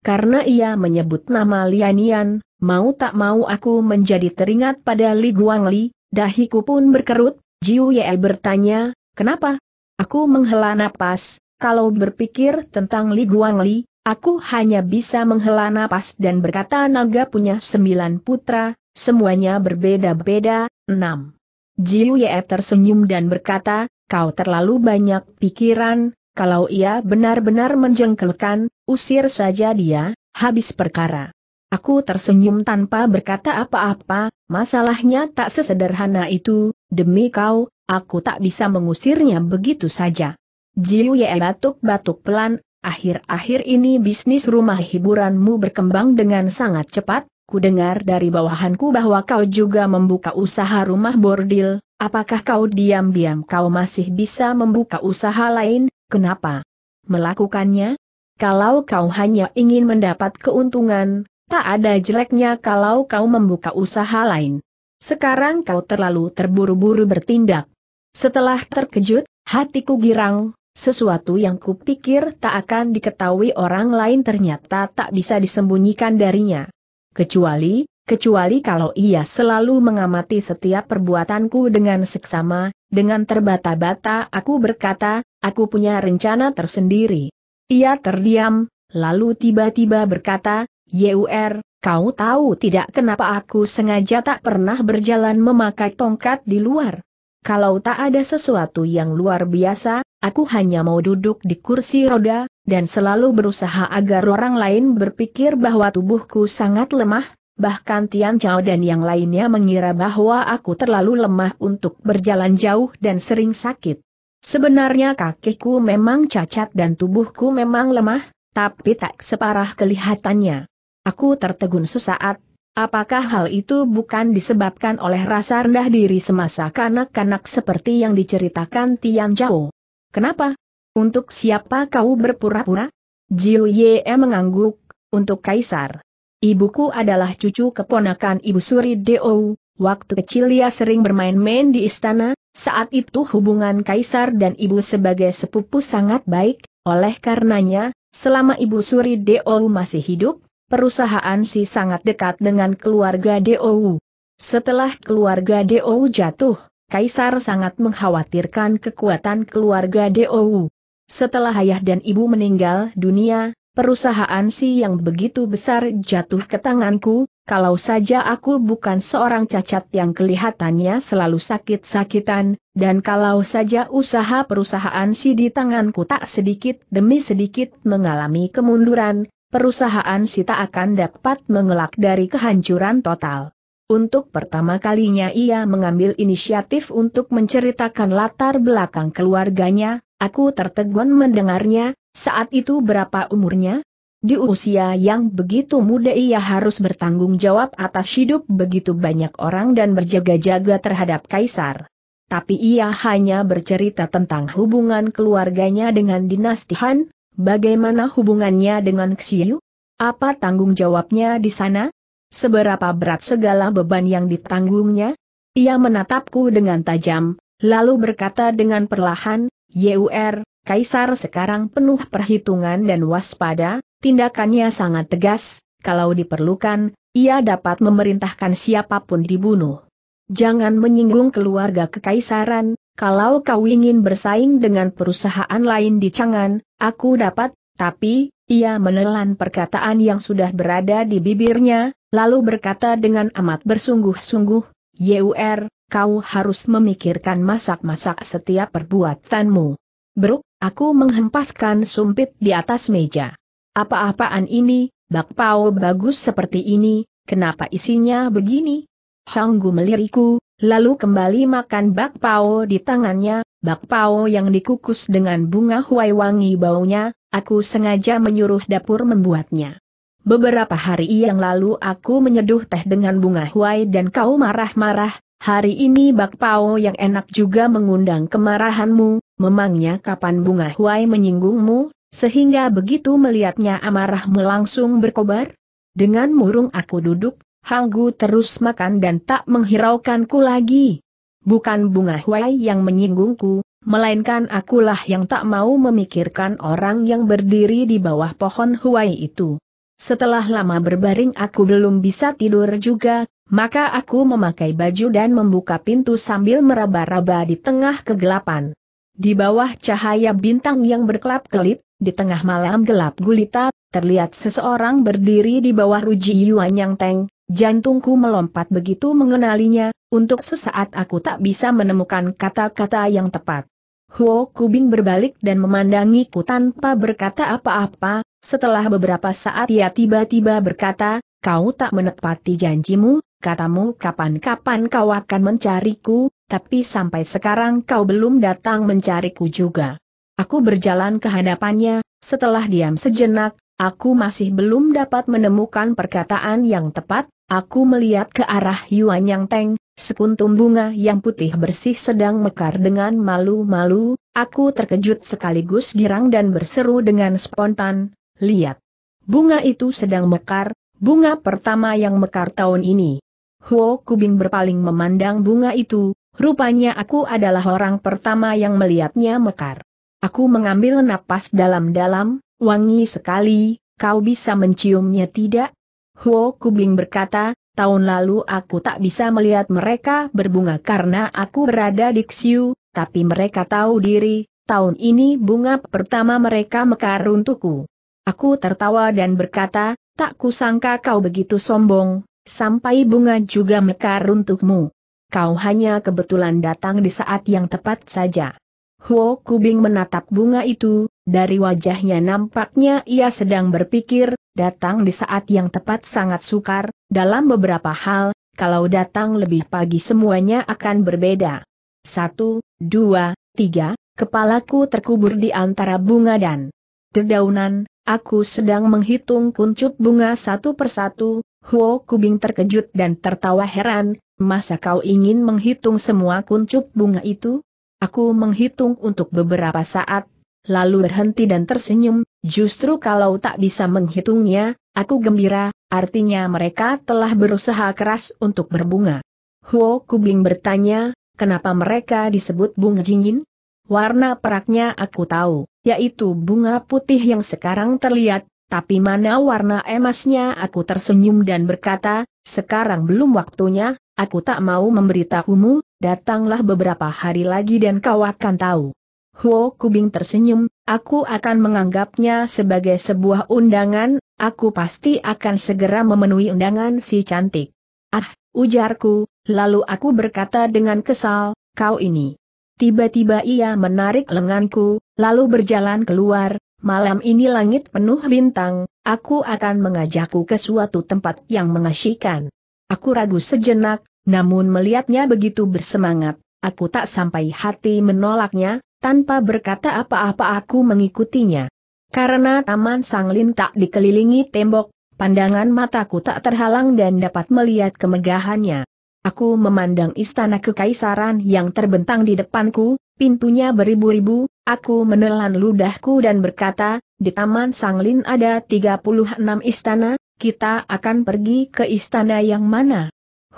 Karena ia menyebut nama Lianian, mau tak mau aku menjadi teringat pada Li Guangli, dahiku pun berkerut, Jiu Ye bertanya, kenapa, Aku menghela napas, kalau berpikir tentang Li Guangli, aku hanya bisa menghela napas dan berkata naga punya sembilan putra, semuanya berbeda-beda, enam. Jiu Ye tersenyum dan berkata, kau terlalu banyak pikiran, kalau ia benar-benar menjengkelkan, usir saja dia, habis perkara. Aku tersenyum tanpa berkata apa-apa, masalahnya tak sesederhana itu, demi kau, aku tak bisa mengusirnya begitu saja. Jiu Ye batuk-batuk pelan, akhir-akhir ini bisnis rumah hiburanmu berkembang dengan sangat cepat, ku dengar dari bawahanku bahwa kau juga membuka usaha rumah bordil, apakah kau diam-diam kau masih bisa membuka usaha lain, kenapa? Melakukannya? Kalau kau hanya ingin mendapat keuntungan, tak ada jeleknya kalau kau membuka usaha lain. Sekarang kau terlalu terburu-buru bertindak, setelah terkejut, hatiku girang, sesuatu yang kupikir tak akan diketahui orang lain ternyata tak bisa disembunyikan darinya. Kecuali, kecuali kalau ia selalu mengamati setiap perbuatanku dengan seksama, dengan terbata-bata aku berkata, aku punya rencana tersendiri. Ia terdiam, lalu tiba-tiba berkata, Yur, kau tahu tidak kenapa aku sengaja tak pernah berjalan memakai tongkat di luar kalau tak ada sesuatu yang luar biasa, aku hanya mau duduk di kursi roda, dan selalu berusaha agar orang lain berpikir bahwa tubuhku sangat lemah, bahkan Tian Chao dan yang lainnya mengira bahwa aku terlalu lemah untuk berjalan jauh dan sering sakit. Sebenarnya kakiku memang cacat dan tubuhku memang lemah, tapi tak separah kelihatannya. Aku tertegun sesaat, Apakah hal itu bukan disebabkan oleh rasa rendah diri semasa kanak-kanak seperti yang diceritakan Tian Zhao? Kenapa? Untuk siapa kau berpura-pura? Jiu Ye mengangguk, untuk Kaisar. Ibuku adalah cucu keponakan Ibu Suri Deo, waktu kecil ia sering bermain-main di istana, saat itu hubungan Kaisar dan Ibu sebagai sepupu sangat baik, oleh karenanya, selama Ibu Suri Deo masih hidup, perusahaan si sangat dekat dengan keluarga DOU. Setelah keluarga DOU jatuh, Kaisar sangat mengkhawatirkan kekuatan keluarga DOU. Setelah ayah dan ibu meninggal dunia, perusahaan si yang begitu besar jatuh ke tanganku, kalau saja aku bukan seorang cacat yang kelihatannya selalu sakit-sakitan, dan kalau saja usaha perusahaan si di tanganku tak sedikit demi sedikit mengalami kemunduran, perusahaan Sita akan dapat mengelak dari kehancuran total. Untuk pertama kalinya ia mengambil inisiatif untuk menceritakan latar belakang keluarganya, aku tertegun mendengarnya, saat itu berapa umurnya? Di usia yang begitu muda ia harus bertanggung jawab atas hidup begitu banyak orang dan berjaga-jaga terhadap kaisar. Tapi ia hanya bercerita tentang hubungan keluarganya dengan dinasti Han, Bagaimana hubungannya dengan Xiu? Apa tanggung jawabnya di sana? Seberapa berat segala beban yang ditanggungnya? Ia menatapku dengan tajam, lalu berkata dengan perlahan, Yur, er, Kaisar sekarang penuh perhitungan dan waspada, tindakannya sangat tegas, kalau diperlukan, ia dapat memerintahkan siapapun dibunuh. Jangan menyinggung keluarga kekaisaran, kalau kau ingin bersaing dengan perusahaan lain di Changan, Aku dapat, tapi, ia menelan perkataan yang sudah berada di bibirnya, lalu berkata dengan amat bersungguh-sungguh, Yur, er, kau harus memikirkan masak-masak setiap perbuatanmu. Bruk, aku menghempaskan sumpit di atas meja. Apa-apaan ini, bakpao bagus seperti ini, kenapa isinya begini? Hanggu meliriku, lalu kembali makan bakpao di tangannya, bakpao yang dikukus dengan bunga huai wangi baunya, aku sengaja menyuruh dapur membuatnya. Beberapa hari yang lalu aku menyeduh teh dengan bunga huai dan kau marah-marah, hari ini bakpao yang enak juga mengundang kemarahanmu, memangnya kapan bunga huai menyinggungmu, sehingga begitu melihatnya amarahmu langsung berkobar? Dengan murung aku duduk, Hanggu terus makan dan tak menghiraukanku lagi. Bukan bunga Huai yang menyinggungku, melainkan akulah yang tak mau memikirkan orang yang berdiri di bawah pohon Huai itu. Setelah lama berbaring aku belum bisa tidur juga, maka aku memakai baju dan membuka pintu sambil meraba-raba di tengah kegelapan. Di bawah cahaya bintang yang berkelap-kelip, di tengah malam gelap gulita, terlihat seseorang berdiri di bawah ruji Yuan Yang Teng, Jantungku melompat begitu mengenalinya, untuk sesaat aku tak bisa menemukan kata-kata yang tepat. Huo Kubing berbalik dan memandangiku tanpa berkata apa-apa, setelah beberapa saat ia tiba-tiba berkata, kau tak menepati janjimu, katamu kapan-kapan kau akan mencariku, tapi sampai sekarang kau belum datang mencariku juga. Aku berjalan ke hadapannya, setelah diam sejenak, aku masih belum dapat menemukan perkataan yang tepat, Aku melihat ke arah Yuan Yang Teng, sekuntum bunga yang putih bersih sedang mekar dengan malu-malu, aku terkejut sekaligus girang dan berseru dengan spontan, lihat. Bunga itu sedang mekar, bunga pertama yang mekar tahun ini. Huo Kubing berpaling memandang bunga itu, rupanya aku adalah orang pertama yang melihatnya mekar. Aku mengambil napas dalam-dalam, wangi sekali, kau bisa menciumnya tidak? Huo Kubling berkata, tahun lalu aku tak bisa melihat mereka berbunga karena aku berada di Xiu, tapi mereka tahu diri, tahun ini bunga pertama mereka mekar untukku. Aku tertawa dan berkata, tak kusangka kau begitu sombong, sampai bunga juga mekar untukmu. Kau hanya kebetulan datang di saat yang tepat saja. Huo Kubing menatap bunga itu, dari wajahnya nampaknya ia sedang berpikir, datang di saat yang tepat sangat sukar, dalam beberapa hal, kalau datang lebih pagi semuanya akan berbeda. Satu, dua, tiga, kepalaku terkubur di antara bunga dan dedaunan, aku sedang menghitung kuncup bunga satu persatu, Huo Kubing terkejut dan tertawa heran, masa kau ingin menghitung semua kuncup bunga itu? Aku menghitung untuk beberapa saat, lalu berhenti dan tersenyum, justru kalau tak bisa menghitungnya, aku gembira, artinya mereka telah berusaha keras untuk berbunga. Huo Kubing bertanya, kenapa mereka disebut bunga jingin? Warna peraknya aku tahu, yaitu bunga putih yang sekarang terlihat, tapi mana warna emasnya aku tersenyum dan berkata, sekarang belum waktunya, aku tak mau memberitahumu, datanglah beberapa hari lagi dan kau akan tahu. Huo Kubing tersenyum, aku akan menganggapnya sebagai sebuah undangan, aku pasti akan segera memenuhi undangan si cantik. Ah, ujarku, lalu aku berkata dengan kesal, kau ini. Tiba-tiba ia menarik lenganku, lalu berjalan keluar, malam ini langit penuh bintang, aku akan mengajakku ke suatu tempat yang mengasyikan. Aku ragu sejenak, namun melihatnya begitu bersemangat, aku tak sampai hati menolaknya, tanpa berkata apa-apa aku mengikutinya. Karena Taman Sanglin tak dikelilingi tembok, pandangan mataku tak terhalang dan dapat melihat kemegahannya. Aku memandang istana kekaisaran yang terbentang di depanku, pintunya beribu-ribu, aku menelan ludahku dan berkata, di Taman Sanglin ada 36 istana, kita akan pergi ke istana yang mana?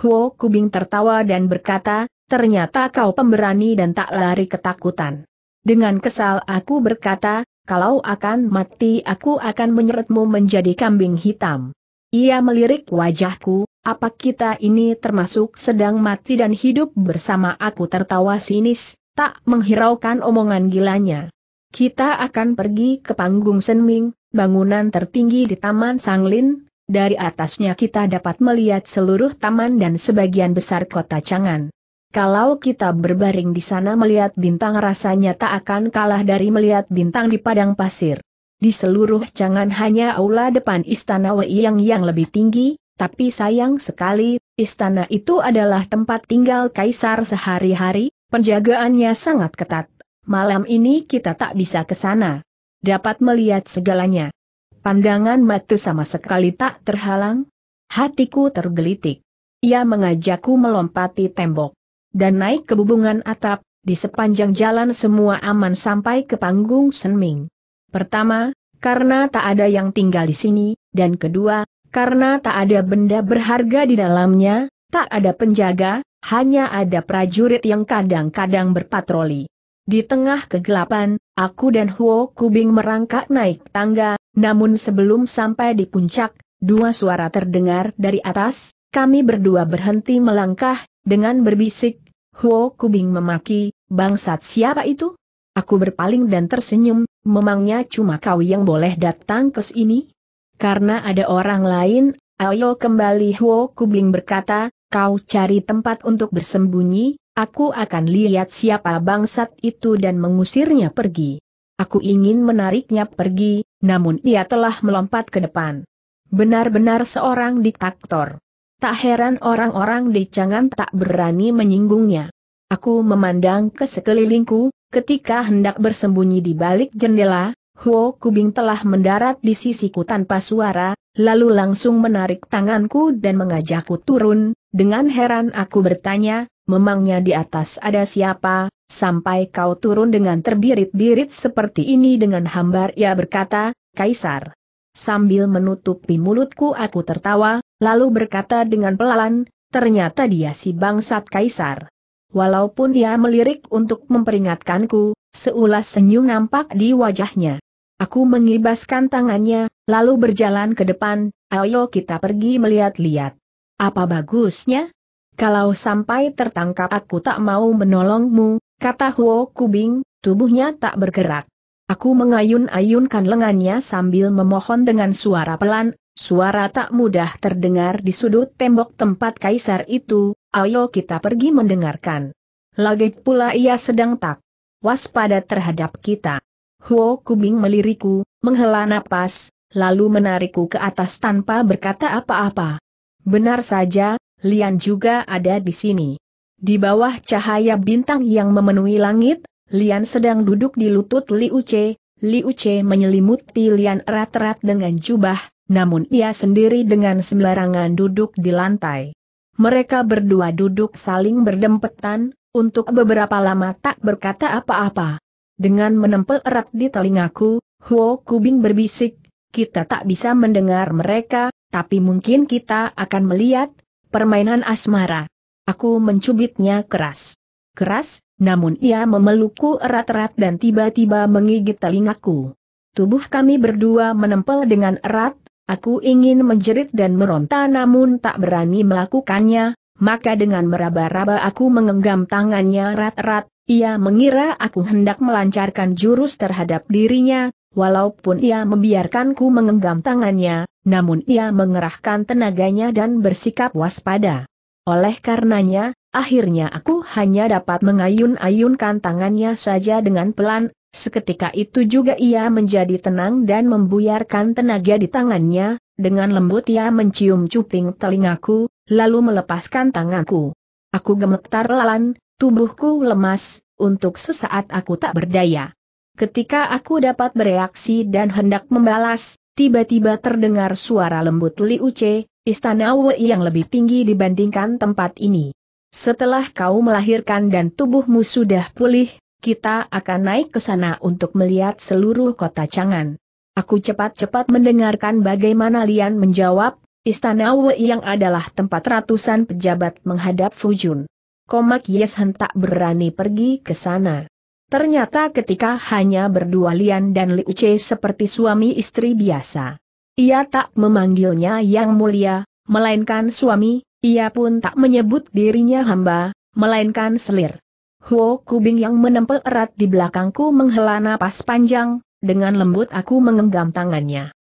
Huo Kubing tertawa dan berkata, ternyata kau pemberani dan tak lari ketakutan. Dengan kesal aku berkata, kalau akan mati aku akan menyeretmu menjadi kambing hitam. Ia melirik wajahku, apa kita ini termasuk sedang mati dan hidup bersama aku tertawa sinis, tak menghiraukan omongan gilanya. Kita akan pergi ke panggung Senming, bangunan tertinggi di Taman Sanglin, dari atasnya kita dapat melihat seluruh taman dan sebagian besar kota Changan. Kalau kita berbaring di sana melihat bintang rasanya tak akan kalah dari melihat bintang di padang pasir. Di seluruh Changan hanya aula depan istana Wei yang yang lebih tinggi, tapi sayang sekali, istana itu adalah tempat tinggal kaisar sehari-hari, penjagaannya sangat ketat. Malam ini kita tak bisa ke sana. Dapat melihat segalanya. Pandangan matu sama sekali tak terhalang. Hatiku tergelitik. Ia mengajakku melompati tembok. Dan naik ke bubungan atap, di sepanjang jalan semua aman sampai ke panggung senming. Pertama, karena tak ada yang tinggal di sini, dan kedua, karena tak ada benda berharga di dalamnya, tak ada penjaga, hanya ada prajurit yang kadang-kadang berpatroli. Di tengah kegelapan, aku dan Huo Kubing merangkak naik tangga, namun sebelum sampai di puncak, dua suara terdengar dari atas, kami berdua berhenti melangkah, dengan berbisik, Huo Kubing memaki, bangsat siapa itu? Aku berpaling dan tersenyum, memangnya cuma kau yang boleh datang ke sini? Karena ada orang lain, ayo kembali Huo Kubing berkata, kau cari tempat untuk bersembunyi, aku akan lihat siapa bangsat itu dan mengusirnya pergi. Aku ingin menariknya pergi, namun ia telah melompat ke depan. Benar-benar seorang diktator. Tak heran orang-orang di Cangan tak berani menyinggungnya. Aku memandang ke sekelilingku, ketika hendak bersembunyi di balik jendela, Huo Kubing telah mendarat di sisiku tanpa suara, lalu langsung menarik tanganku dan mengajakku turun, dengan heran aku bertanya, memangnya di atas ada siapa, sampai kau turun dengan terbirit-birit seperti ini dengan hambar ia berkata, Kaisar. Sambil menutupi mulutku aku tertawa, lalu berkata dengan pelan, ternyata dia si bangsat Kaisar. Walaupun dia melirik untuk memperingatkanku, seulas senyum nampak di wajahnya. Aku mengibaskan tangannya, lalu berjalan ke depan, ayo kita pergi melihat-lihat. Apa bagusnya? Kalau sampai tertangkap aku tak mau menolongmu, kata Huo Kubing, tubuhnya tak bergerak. Aku mengayun-ayunkan lengannya sambil memohon dengan suara pelan, suara tak mudah terdengar di sudut tembok tempat kaisar itu, ayo kita pergi mendengarkan. Lagi pula ia sedang tak waspada terhadap kita. Huo Kubing meliriku, menghela napas, lalu menarikku ke atas tanpa berkata apa-apa. Benar saja, Lian juga ada di sini. Di bawah cahaya bintang yang memenuhi langit, Lian sedang duduk di lutut Liu Che, Liu Che menyelimuti Lian erat-erat dengan jubah, namun ia sendiri dengan sembarangan duduk di lantai. Mereka berdua duduk saling berdempetan, untuk beberapa lama tak berkata apa-apa. Dengan menempel erat di telingaku, Huo Kubing berbisik, kita tak bisa mendengar mereka, tapi mungkin kita akan melihat, permainan asmara. Aku mencubitnya keras. Keras, namun ia memelukku erat-erat dan tiba-tiba menggigit telingaku. Tubuh kami berdua menempel dengan erat, aku ingin menjerit dan meronta namun tak berani melakukannya, maka dengan meraba-raba aku menggenggam tangannya erat-erat, ia mengira aku hendak melancarkan jurus terhadap dirinya, Walaupun ia membiarkanku mengenggam tangannya, namun ia mengerahkan tenaganya dan bersikap waspada. Oleh karenanya, akhirnya aku hanya dapat mengayun-ayunkan tangannya saja dengan pelan, seketika itu juga ia menjadi tenang dan membuyarkan tenaga di tangannya, dengan lembut ia mencium cuping telingaku, lalu melepaskan tanganku. Aku gemetar lalan, tubuhku lemas, untuk sesaat aku tak berdaya. Ketika aku dapat bereaksi dan hendak membalas, tiba-tiba terdengar suara lembut Li Uce, istana Wei yang lebih tinggi dibandingkan tempat ini. Setelah kau melahirkan dan tubuhmu sudah pulih, kita akan naik ke sana untuk melihat seluruh kota Changan. Aku cepat-cepat mendengarkan bagaimana Lian menjawab, istana Wei yang adalah tempat ratusan pejabat menghadap Fujun. Komak Yes hentak berani pergi ke sana. Ternyata ketika hanya berdua Lian dan Li Uce seperti suami istri biasa. Ia tak memanggilnya yang mulia, melainkan suami, ia pun tak menyebut dirinya hamba, melainkan selir. Huo Kubing yang menempel erat di belakangku menghela napas panjang, dengan lembut aku mengenggam tangannya.